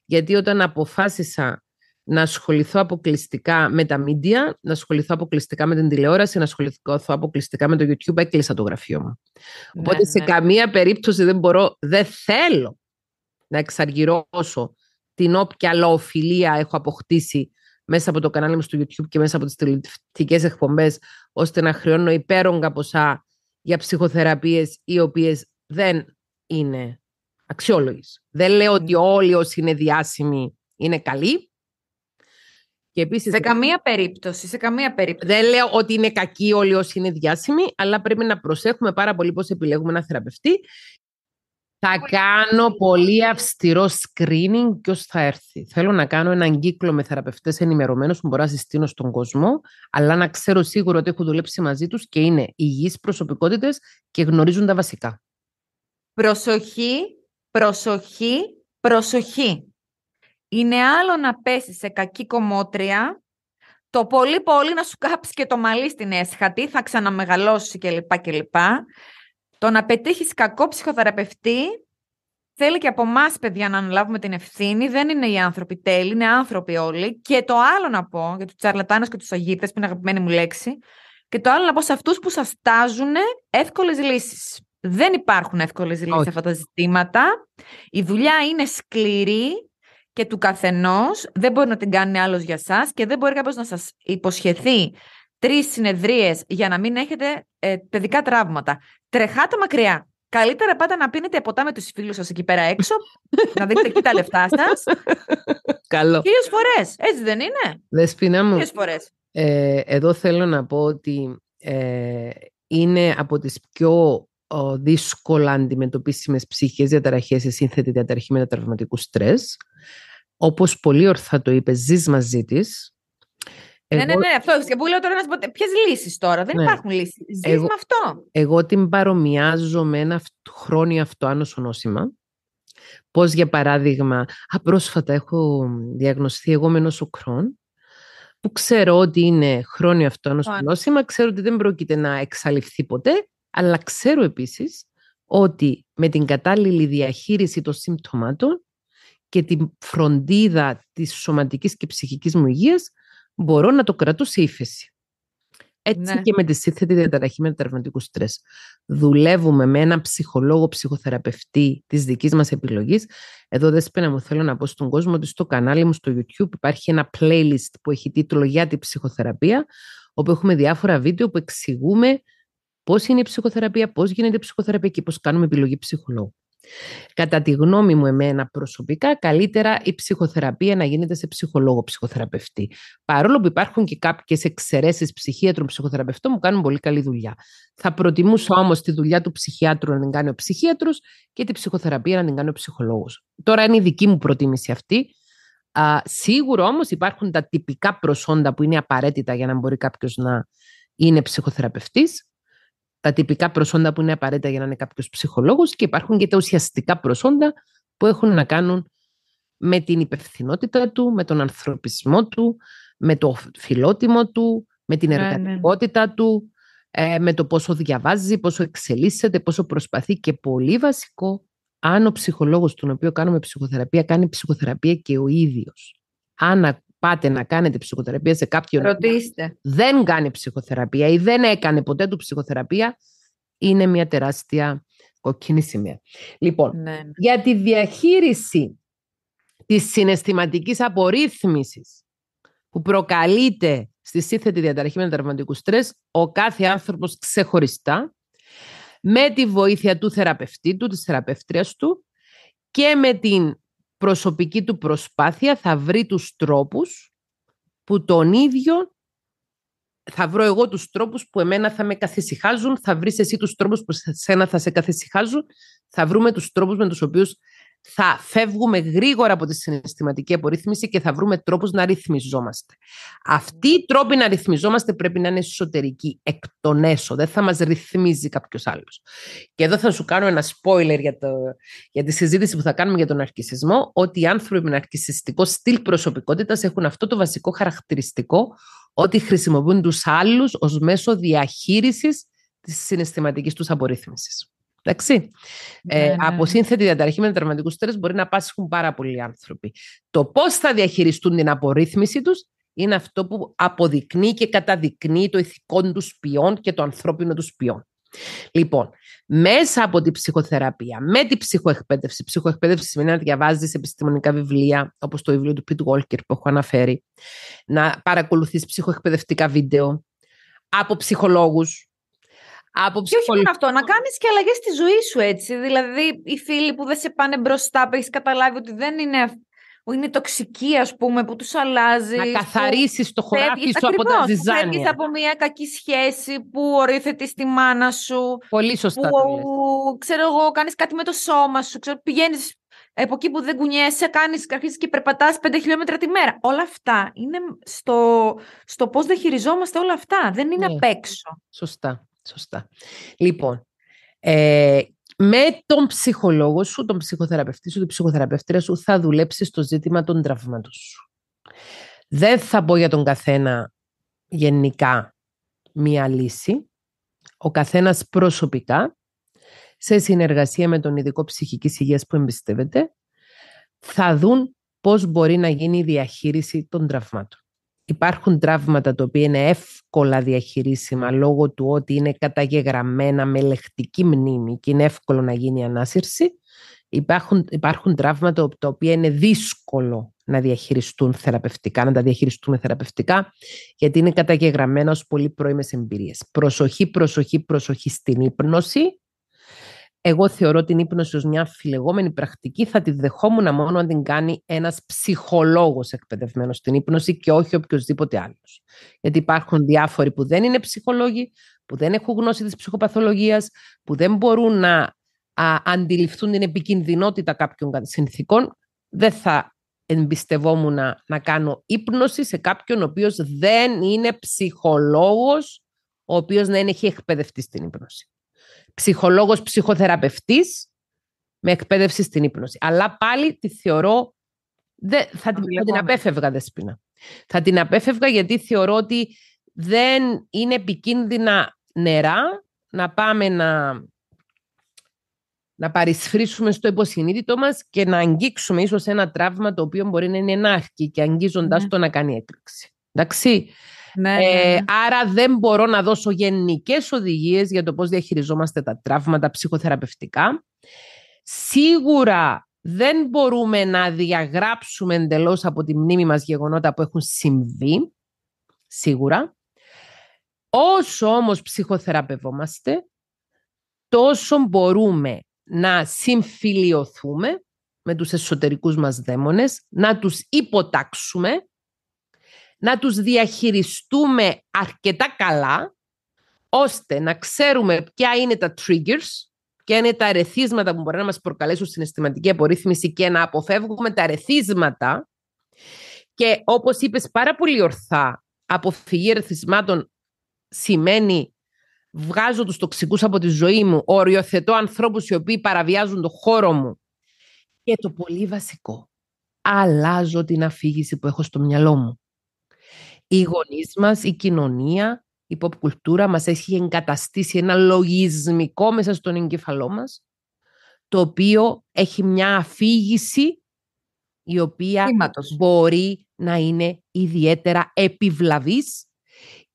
γιατί όταν αποφάσισα να ασχοληθώ αποκλειστικά με τα μίντια, να ασχοληθώ αποκλειστικά με την τηλεόραση, να ασχοληθώ αποκλειστικά με το YouTube, έκλεισα το γραφείο μου. Ναι, Οπότε ναι. σε καμία περίπτωση δεν μπορώ, δεν θέλω να εξαργυρώσω την όποια λαοφιλία έχω αποκτήσει μέσα από το κανάλι μου στο YouTube και μέσα από τις τηλεοπτικές εκπομπές, ώστε να χρεώνω υπέρογκα ποσά για ψυχοθεραπείες οι οποίες δεν είναι αξιόλογες. Δεν λέω ότι ναι. όλοι όσοι είναι διάσημοι είναι καλοί. Και επίσης... Σε καμία περίπτωση, σε καμία περίπτωση. Δεν λέω ότι είναι κακοί όλοι όσοι είναι διάσημοι, αλλά πρέπει να προσέχουμε πάρα πολύ πώς επιλέγουμε ένα θεραπευτή θα κάνω πολύ αυστηρό screening ποιος θα έρθει. Θέλω να κάνω έναν κύκλο με θεραπευτές ενημερωμένους που μπορώ να συστήνω στον κόσμο, αλλά να ξέρω σίγουρο ότι έχω δουλέψει μαζί τους και είναι υγιείς προσωπικότητες και γνωρίζουν τα βασικά. Προσοχή, προσοχή, προσοχή. Είναι άλλο να πέσει σε κακή κομμότρια, το πολύ πολύ να σου κάψει και το μαλλί στην έσχατη, θα ξαναμεγαλώσει κλπ. κλπ. Το να πετύχεις κακό ψυχοθεραπευτή θέλει και από εμάς, παιδιά, να αναλάβουμε την ευθύνη. Δεν είναι οι άνθρωποι τέλειοι, είναι άνθρωποι όλοι. Και το άλλο να πω για τους τσαρλατάνες και τους αγίτε, που είναι αγαπημένη μου λέξη. Και το άλλο να πω σε αυτούς που σας τάζουν εύκολες λύσεις. Δεν υπάρχουν εύκολες λύσεις σε αυτά τα ζητήματα. Η δουλειά είναι σκληρή και του καθενός. Δεν μπορεί να την κάνει άλλος για εσά και δεν μπορεί κάποιος να σας υποσχεθεί τρεις συνεδρίες για να μην έχετε ε, παιδικά τραύματα. Τρεχάτε μακριά. Καλύτερα πάτε να πίνετε ποτά με τους φίλους σας εκεί πέρα έξω, να δείτε εκεί τα λεφτά σας. Καλό. Χίλιες φορές. Έτσι δεν είναι. Δεσπινά μου. Χίλιες φορές. Ε, εδώ θέλω να πω ότι ε, είναι από τις πιο δύσκολα αντιμετωπίσιμες ψυχικές διαταραχές σε σύνθετη διαταραχή μετατραυματικού στρες. Όπως πολύ ορθά το είπες, ζεις μαζί της, εγώ... Ναι, ναι, ναι, αυτό. Και που λέω τώρα ποιες λύσεις τώρα. Δεν ναι. υπάρχουν λύσεις. Ζεις εγώ... με αυτό. Εγώ την παρομοιάζω με ένα χρόνιο αυτοάνωσο νόσημα. Πώς, για παράδειγμα, Απρόσφατα έχω διαγνωστεί εγώ με νόσο που ξέρω ότι είναι χρόνιο αυτοάνωσο oh. νόσημα, ξέρω ότι δεν πρόκειται να εξαλειφθεί ποτέ, αλλά ξέρω επίσης ότι με την κατάλληλη διαχείριση των συμπτωμάτων και την φροντίδα της σωματικής και ψυχικής μου υγείας μπορώ να το κρατώ σε ύφεση. Έτσι ναι. και με τη σύνθετη διαταραχή με τραυματικού στρες. Δουλεύουμε με έναν ψυχολόγο, ψυχοθεραπευτή της δικής μας επιλογής. Εδώ, σπένα μου θέλω να πω στον κόσμο ότι στο κανάλι μου στο YouTube υπάρχει ένα playlist που έχει τίτλο Για την ψυχοθεραπεία, όπου έχουμε διάφορα βίντεο που εξηγούμε πώς είναι η ψυχοθεραπεία, πώς γίνεται η ψυχοθεραπεία και πώς κάνουμε επιλογή ψυχολόγου. Κατά τη γνώμη μου εμένα προσωπικά, καλύτερα η ψυχοθεραπεία να γίνεται σε ψυχολόγο ψυχοθεραπευτή. Παρόλο που υπάρχουν και κάποιες εξαιρέσεις ψυχίατρων ψυχοθεραπευτών που κάνουν πολύ καλή δουλειά. Θα προτιμούσα όμως τη δουλειά του ψυχιάτρου να την κάνει ο ψυχίατρος και τη ψυχοθεραπεία να την κάνει ο ψυχολόγος. Τώρα είναι η δική μου προτίμηση αυτή. Α, σίγουρο όμως υπάρχουν τα τυπικά προσόντα που είναι απαραίτητα για να μπορεί κάποιος να είναι ψυχοθεραπευτής τα τυπικά προσόντα που είναι απαραίτητα για να είναι κάποιος ψυχολόγος και υπάρχουν και τα ουσιαστικά προσόντα που έχουν να κάνουν με την υπευθυνότητα του, με τον ανθρωπισμό του, με το φιλότιμο του, με την ναι, ναι. εργατικότητα του, ε, με το πόσο διαβάζει, πόσο εξελίσσεται, πόσο προσπαθεί και πολύ βασικό αν ο ψυχολόγος τον οποίο κάνουμε ψυχοθεραπεία κάνει ψυχοθεραπεία και ο ίδιος. Αν πάτε να κάνετε ψυχοθεραπεία σε κάποιον που δεν κάνει ψυχοθεραπεία ή δεν έκανε ποτέ του ψυχοθεραπεία, είναι μια τεράστια κοκκινή σημαία. Λοιπόν, ναι, ναι. για τη διαχείριση της συναισθηματικής απορρίθμισης που προκαλείται στη σύνθετη διαταραχή τραυματικού στρες, ο κάθε άνθρωπος ξεχωριστά, με τη βοήθεια του θεραπευτή του, της θεραπευτρίας του και με την προσωπική του προσπάθεια θα βρει τους τρόπους που τον ίδιο θα βρω εγώ τους τρόπους που εμένα θα με καθησυχάζουν, θα βρεις εσύ τους τρόπους που σένα θα σε καθησυχάζουν, θα βρούμε τους τρόπους με τους οποίους θα φεύγουμε γρήγορα από τη συναισθηματική απορρίθμιση και θα βρούμε τρόπους να ρυθμιζόμαστε. Αυτοί οι τρόποι να ρυθμιζόμαστε πρέπει να είναι εσωτερικοί, εκ των έσω. Δεν θα μας ρυθμίζει κάποιος άλλος. Και εδώ θα σου κάνω ένα spoiler για, το, για τη συζήτηση που θα κάνουμε για τον αρκισισμό, ότι οι άνθρωποι με αρκισιστικό στυλ προσωπικότητας έχουν αυτό το βασικό χαρακτηριστικό ότι χρησιμοποιούν τους άλλους ως μέσο διαχείρισης της συναισθηματικής τους απορρίθμισης. Εντάξει. Ε, ναι, ε, ναι. Από σύνθετη διαταραχή με τραυματικού στρε μπορεί να πάσχουν πάρα πολλοί άνθρωποι. Το πώς θα διαχειριστούν την απορρίθμιση τους είναι αυτό που αποδεικνύει και καταδεικνύει το ηθικό τους ποιόν και το ανθρώπινο τους ποιόν. Λοιπόν, μέσα από την ψυχοθεραπεία, με την ψυχοεκπαίδευση. Ψυχοεκπαίδευση σημαίνει να διαβάζεις επιστημονικά βιβλία, όπως το βιβλίο του Πιτ Γόλκερ που έχω αναφέρει, να παρακολουθείς ψυχοεκπαιδευτικά βίντεο από ψυχολόγους. Άποψη και όχι μόνο αυτό, να κάνεις και αλλαγές στη ζωή σου έτσι. Δηλαδή, οι φίλοι που δεν σε πάνε μπροστά, που έχεις καταλάβει ότι δεν είναι είναι τοξική, ας πούμε, που τους αλλάζεις. Να καθαρίσεις το χωράφι σου από τα ζυζάνια. Φεύγεις από μια κακή σχέση που ορίθεται στη μάνα σου. Πολύ σωστά. Που, ξέρω εγώ, κάνεις κάτι με το σώμα σου. Πηγαίνεις από εκεί που δεν κουνιέσαι, κάνεις, αρχίζεις και περπατάς 5 χιλιόμετρα τη μέρα. Όλα αυτά είναι στο, στο πώς διαχειριζόμαστε όλα αυτά. Δεν είναι ναι. απ' έξω. Σωστά. Σωστά. Λοιπόν, ε, με τον ψυχολόγο σου, τον ψυχοθεραπευτή σου, την ψυχοθεραπευτήρα σου, θα δουλέψεις το ζήτημα των τραυμάτων σου. Δεν θα πω για τον καθένα γενικά μία λύση. Ο καθένας προσωπικά, σε συνεργασία με τον ειδικό ψυχικής υγείας που εμπιστεύεται, θα δουν πώς μπορεί να γίνει η διαχείριση των τραυμάτων υπάρχουν τραύματα τα οποία είναι εύκολα διαχειρίσιμα λόγω του ότι είναι καταγεγραμμένα με λεκτική μνήμη και είναι εύκολο να γίνει ανάσυρση. Υπάρχουν, υπάρχουν τραύματα τα οποία είναι δύσκολο να διαχειριστούν θεραπευτικά, να τα διαχειριστούμε θεραπευτικά, γιατί είναι καταγεγραμμένα ως πολύ πρώιμες εμπειρίες. Προσοχή, προσοχή, προσοχή στην ύπνωση, εγώ θεωρώ την ύπνοση ως μια φιλεγόμενη πρακτική, θα τη δεχόμουν μόνο αν την κάνει ένας ψυχολόγος εκπαιδευμένος στην ύπνοση και όχι οποιοδήποτε άλλος. Γιατί υπάρχουν διάφοροι που δεν είναι ψυχολόγοι, που δεν έχουν γνώση της ψυχοπαθολογίας, που δεν μπορούν να αντιληφθούν την επικινδυνότητα κάποιων συνθήκων. Δεν θα εμπιστευόμουν να, να κάνω ύπνοση σε κάποιον ο οποίος δεν είναι ψυχολόγος, ο οποίος δεν έχει εκπαιδευτεί στην ύπνοση ψυχολόγος ψυχοθεραπευτής με εκπαίδευση στην ύπνωση. Αλλά πάλι τη θεωρώ, δε, θα, την, θα την απέφευγα δεσπίνα. Θα την απέφευγα γιατί θεωρώ ότι δεν είναι επικίνδυνα νερά να πάμε να, να παρισφρήσουμε στο υποσυνείδητό μας και να αγγίξουμε ίσως ένα τραύμα το οποίο μπορεί να είναι ενάρκη και αγγίζοντας ναι. το να κάνει έκρηξη. Εντάξει. Ναι, ε, ναι, ναι. Άρα δεν μπορώ να δώσω γενικές οδηγίες για το πώς διαχειριζόμαστε τα τραύματα ψυχοθεραπευτικά. Σίγουρα δεν μπορούμε να διαγράψουμε εντελώς από τη μνήμη μας γεγονότα που έχουν συμβεί, σίγουρα. Όσο όμως ψυχοθεραπευόμαστε, τόσο μπορούμε να συμφιλιωθούμε με τους εσωτερικούς μας δαίμονες, να τους υποτάξουμε να τους διαχειριστούμε αρκετά καλά, ώστε να ξέρουμε ποια είναι τα triggers, ποια είναι τα ρεθίσματα που μπορεί να μας προκαλέσουν αισθηματική απορρίθμιση και να αποφεύγουμε τα ρεθίσματα. Και όπως είπες πάρα πολύ ορθά, αποφυγή ρεθισμάτων σημαίνει βγάζω τους τοξικούς από τη ζωή μου, οριοθετώ ανθρώπους οι οποίοι παραβιάζουν το χώρο μου. Και το πολύ βασικό, αλλάζω την αφήγηση που έχω στο μυαλό μου. Οι γονείς μας, η κοινωνία, η pop κουλτούρα μας έχει εγκαταστήσει ένα λογισμικό μέσα στον εγκεφαλό μας, το οποίο έχει μια αφήγηση η οποία μπορεί να είναι ιδιαίτερα επιβλαβής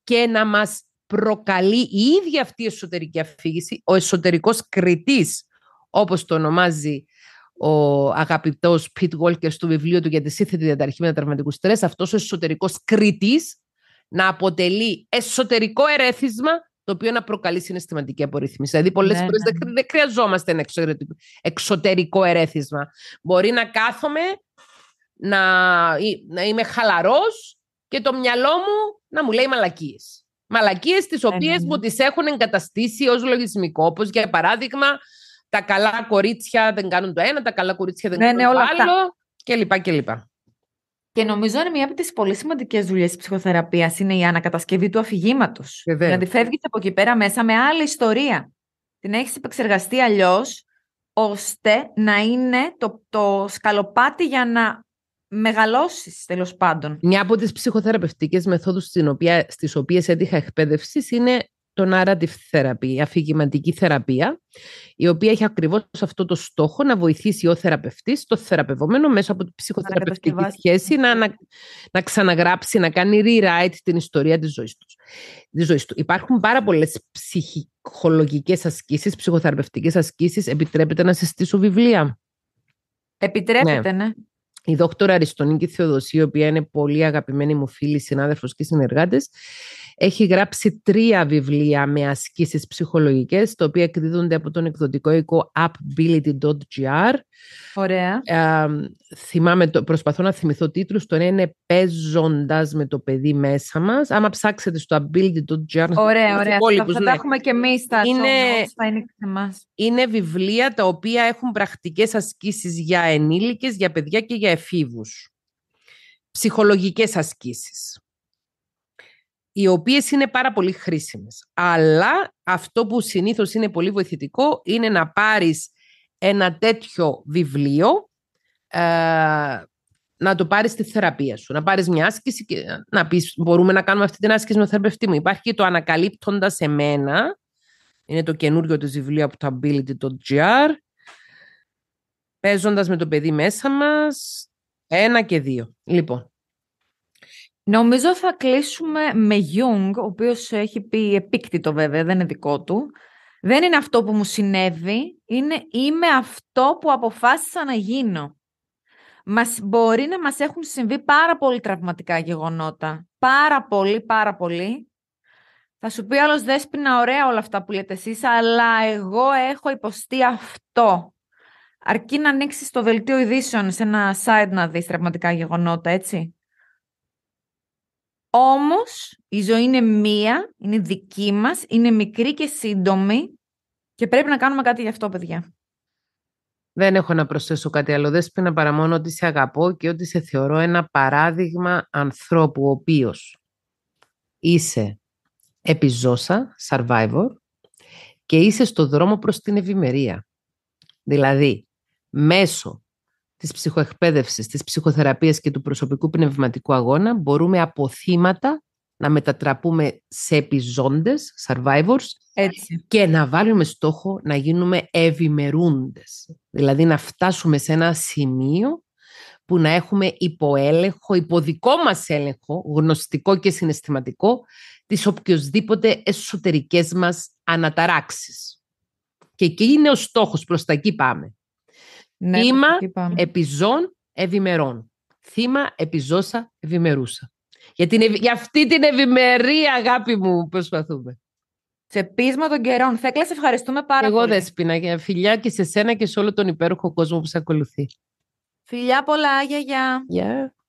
και να μας προκαλεί η ίδια αυτή η εσωτερική αφήγηση, ο εσωτερικός κριτής, όπως το ονομάζει ο αγαπητός Πιτ του στο βιβλίο του για τη σύνθετη διαταρχή τραυματικούς στρες, αυτός ο εσωτερικός κρίτη να αποτελεί εσωτερικό ερέθισμα το οποίο να προκαλεί συναισθηματική απορρίθμιση. Δηλαδή, πολλές ναι, φορές ναι. δεν, χρειαζόμαστε ένα εξωτερικό ερέθισμα. Μπορεί να κάθομαι, να, είμαι χαλαρός και το μυαλό μου να μου λέει μαλακίες. Μαλακίες τις ναι, οποίες μου τις έχουν εγκαταστήσει ως λογισμικό. Όπως για παράδειγμα, τα καλά κορίτσια δεν κάνουν το ένα, τα καλά κορίτσια δεν ναι, κάνουν ναι, το άλλο κλπ. Και, και, και νομίζω ότι μία από τις πολύ σημαντικές δουλειές της ψυχοθεραπείας είναι η ανακατασκευή του αφηγήματος. Δηλαδή, φεύγεις από εκεί πέρα μέσα με άλλη ιστορία. Την έχεις επεξεργαστεί αλλιώς, ώστε να είναι το, το σκαλοπάτι για να μεγαλώσεις τέλος πάντων. Μια από τις ψυχοθεραπευτικές μεθόδους στις οποίες έτυχα εκπαίδευσης είναι το narrative therapy, η αφηγηματική θεραπεία, η οποία έχει ακριβώς αυτό το στόχο να βοηθήσει ο θεραπευτής το θεραπευόμενο μέσω από την ψυχοθεραπευτική σχέση να, να, να, ξαναγράψει, να κάνει rewrite την ιστορία της ζωής τους του. Υπάρχουν πάρα ναι. πολλές ψυχολογικέ ασκήσεις, ψυχοθεραπευτικές ασκήσεις Επιτρέπεται να συστήσω βιβλία. Επιτρέπεται, ναι. ναι. Η δόκτωρα Αριστονίκη Θεοδοσία, η οποία είναι πολύ αγαπημένη μου φίλη, συνάδελφος και συνεργάτη, έχει γράψει τρία βιβλία με ασκήσεις ψυχολογικές, τα οποία εκδίδονται από τον εκδοτικό οίκο appability.gr. Ωραία. Ε, θυμάμαι, προσπαθώ να θυμηθώ τίτλους. Το ένα είναι «Παίζοντας με το παιδί μέσα μας». Άμα ψάξετε στο appability.gr Ωραία, ωραία. Θα, τα έχουμε και εμείς τα είναι, Είναι βιβλία τα οποία έχουν πρακτικές ασκήσεις για ενήλικες, για παιδιά και για εφήβους ψυχολογικές ασκήσεις οι οποίες είναι πάρα πολύ χρήσιμες. Αλλά αυτό που συνήθως είναι πολύ βοηθητικό είναι να πάρεις ένα τέτοιο βιβλίο, ε, να το πάρεις στη θεραπεία σου, να πάρεις μια άσκηση και να πεις μπορούμε να κάνουμε αυτή την άσκηση με θεραπευτή μου. Υπάρχει και το «Ανακαλύπτοντας εμένα», είναι το καινούριο της βιβλίου από το Ability.gr, παίζοντας με το παιδί μέσα μας, ένα και δύο. Λοιπόν, Νομίζω θα κλείσουμε με Jung, ο οποίος έχει πει επίκτητο βέβαια, δεν είναι δικό του. Δεν είναι αυτό που μου συνέβη, είναι είμαι αυτό που αποφάσισα να γίνω. Μας, μπορεί να μας έχουν συμβεί πάρα πολύ τραυματικά γεγονότα. Πάρα πολύ, πάρα πολύ. Θα σου πει άλλος Δέσποινα, ωραία όλα αυτά που λέτε εσείς, αλλά εγώ έχω υποστεί αυτό. Αρκεί να ανοίξεις το δελτίο ειδήσεων σε ένα site να δεις τραυματικά γεγονότα, έτσι. Όμως η ζωή είναι μία, είναι δική μας, είναι μικρή και σύντομη και πρέπει να κάνουμε κάτι γι' αυτό, παιδιά. Δεν έχω να προσθέσω κάτι άλλο. Δεν παρά μόνο ότι σε αγαπώ και ότι σε θεωρώ ένα παράδειγμα ανθρώπου, ο οποίος είσαι επιζώσα, survivor, και είσαι στο δρόμο προς την ευημερία. Δηλαδή, μέσω Της ψυχοεκπαίδευσης, της ψυχοθεραπείας και του προσωπικού πνευματικού αγώνα μπορούμε από θύματα να μετατραπούμε σε επιζώντες, survivors, Έτσι. και να βάλουμε στόχο να γίνουμε ευημερούντες. Δηλαδή να φτάσουμε σε ένα σημείο που να έχουμε υποέλεγχο, υποδικό μας έλεγχο, γνωστικό και συναισθηματικό, τις οποιοδήποτε εσωτερικές μας αναταράξεις. Και εκεί είναι ο στόχος, προς τα εκεί πάμε. Ναι, Θύμα επιζών ευημερών. Θύμα επιζώσα ευημερούσα. Για, την Για αυτή την ευημερία, αγάπη μου, προσπαθούμε. Σε πείσμα των καιρών. Θέκλα, σε ευχαριστούμε πάρα Εγώ, πολύ. Εγώ, για φιλιά και σε σένα και σε όλο τον υπέροχο κόσμο που σε ακολουθεί. Φιλιά πολλά, γιαγιά. γεια. Yeah.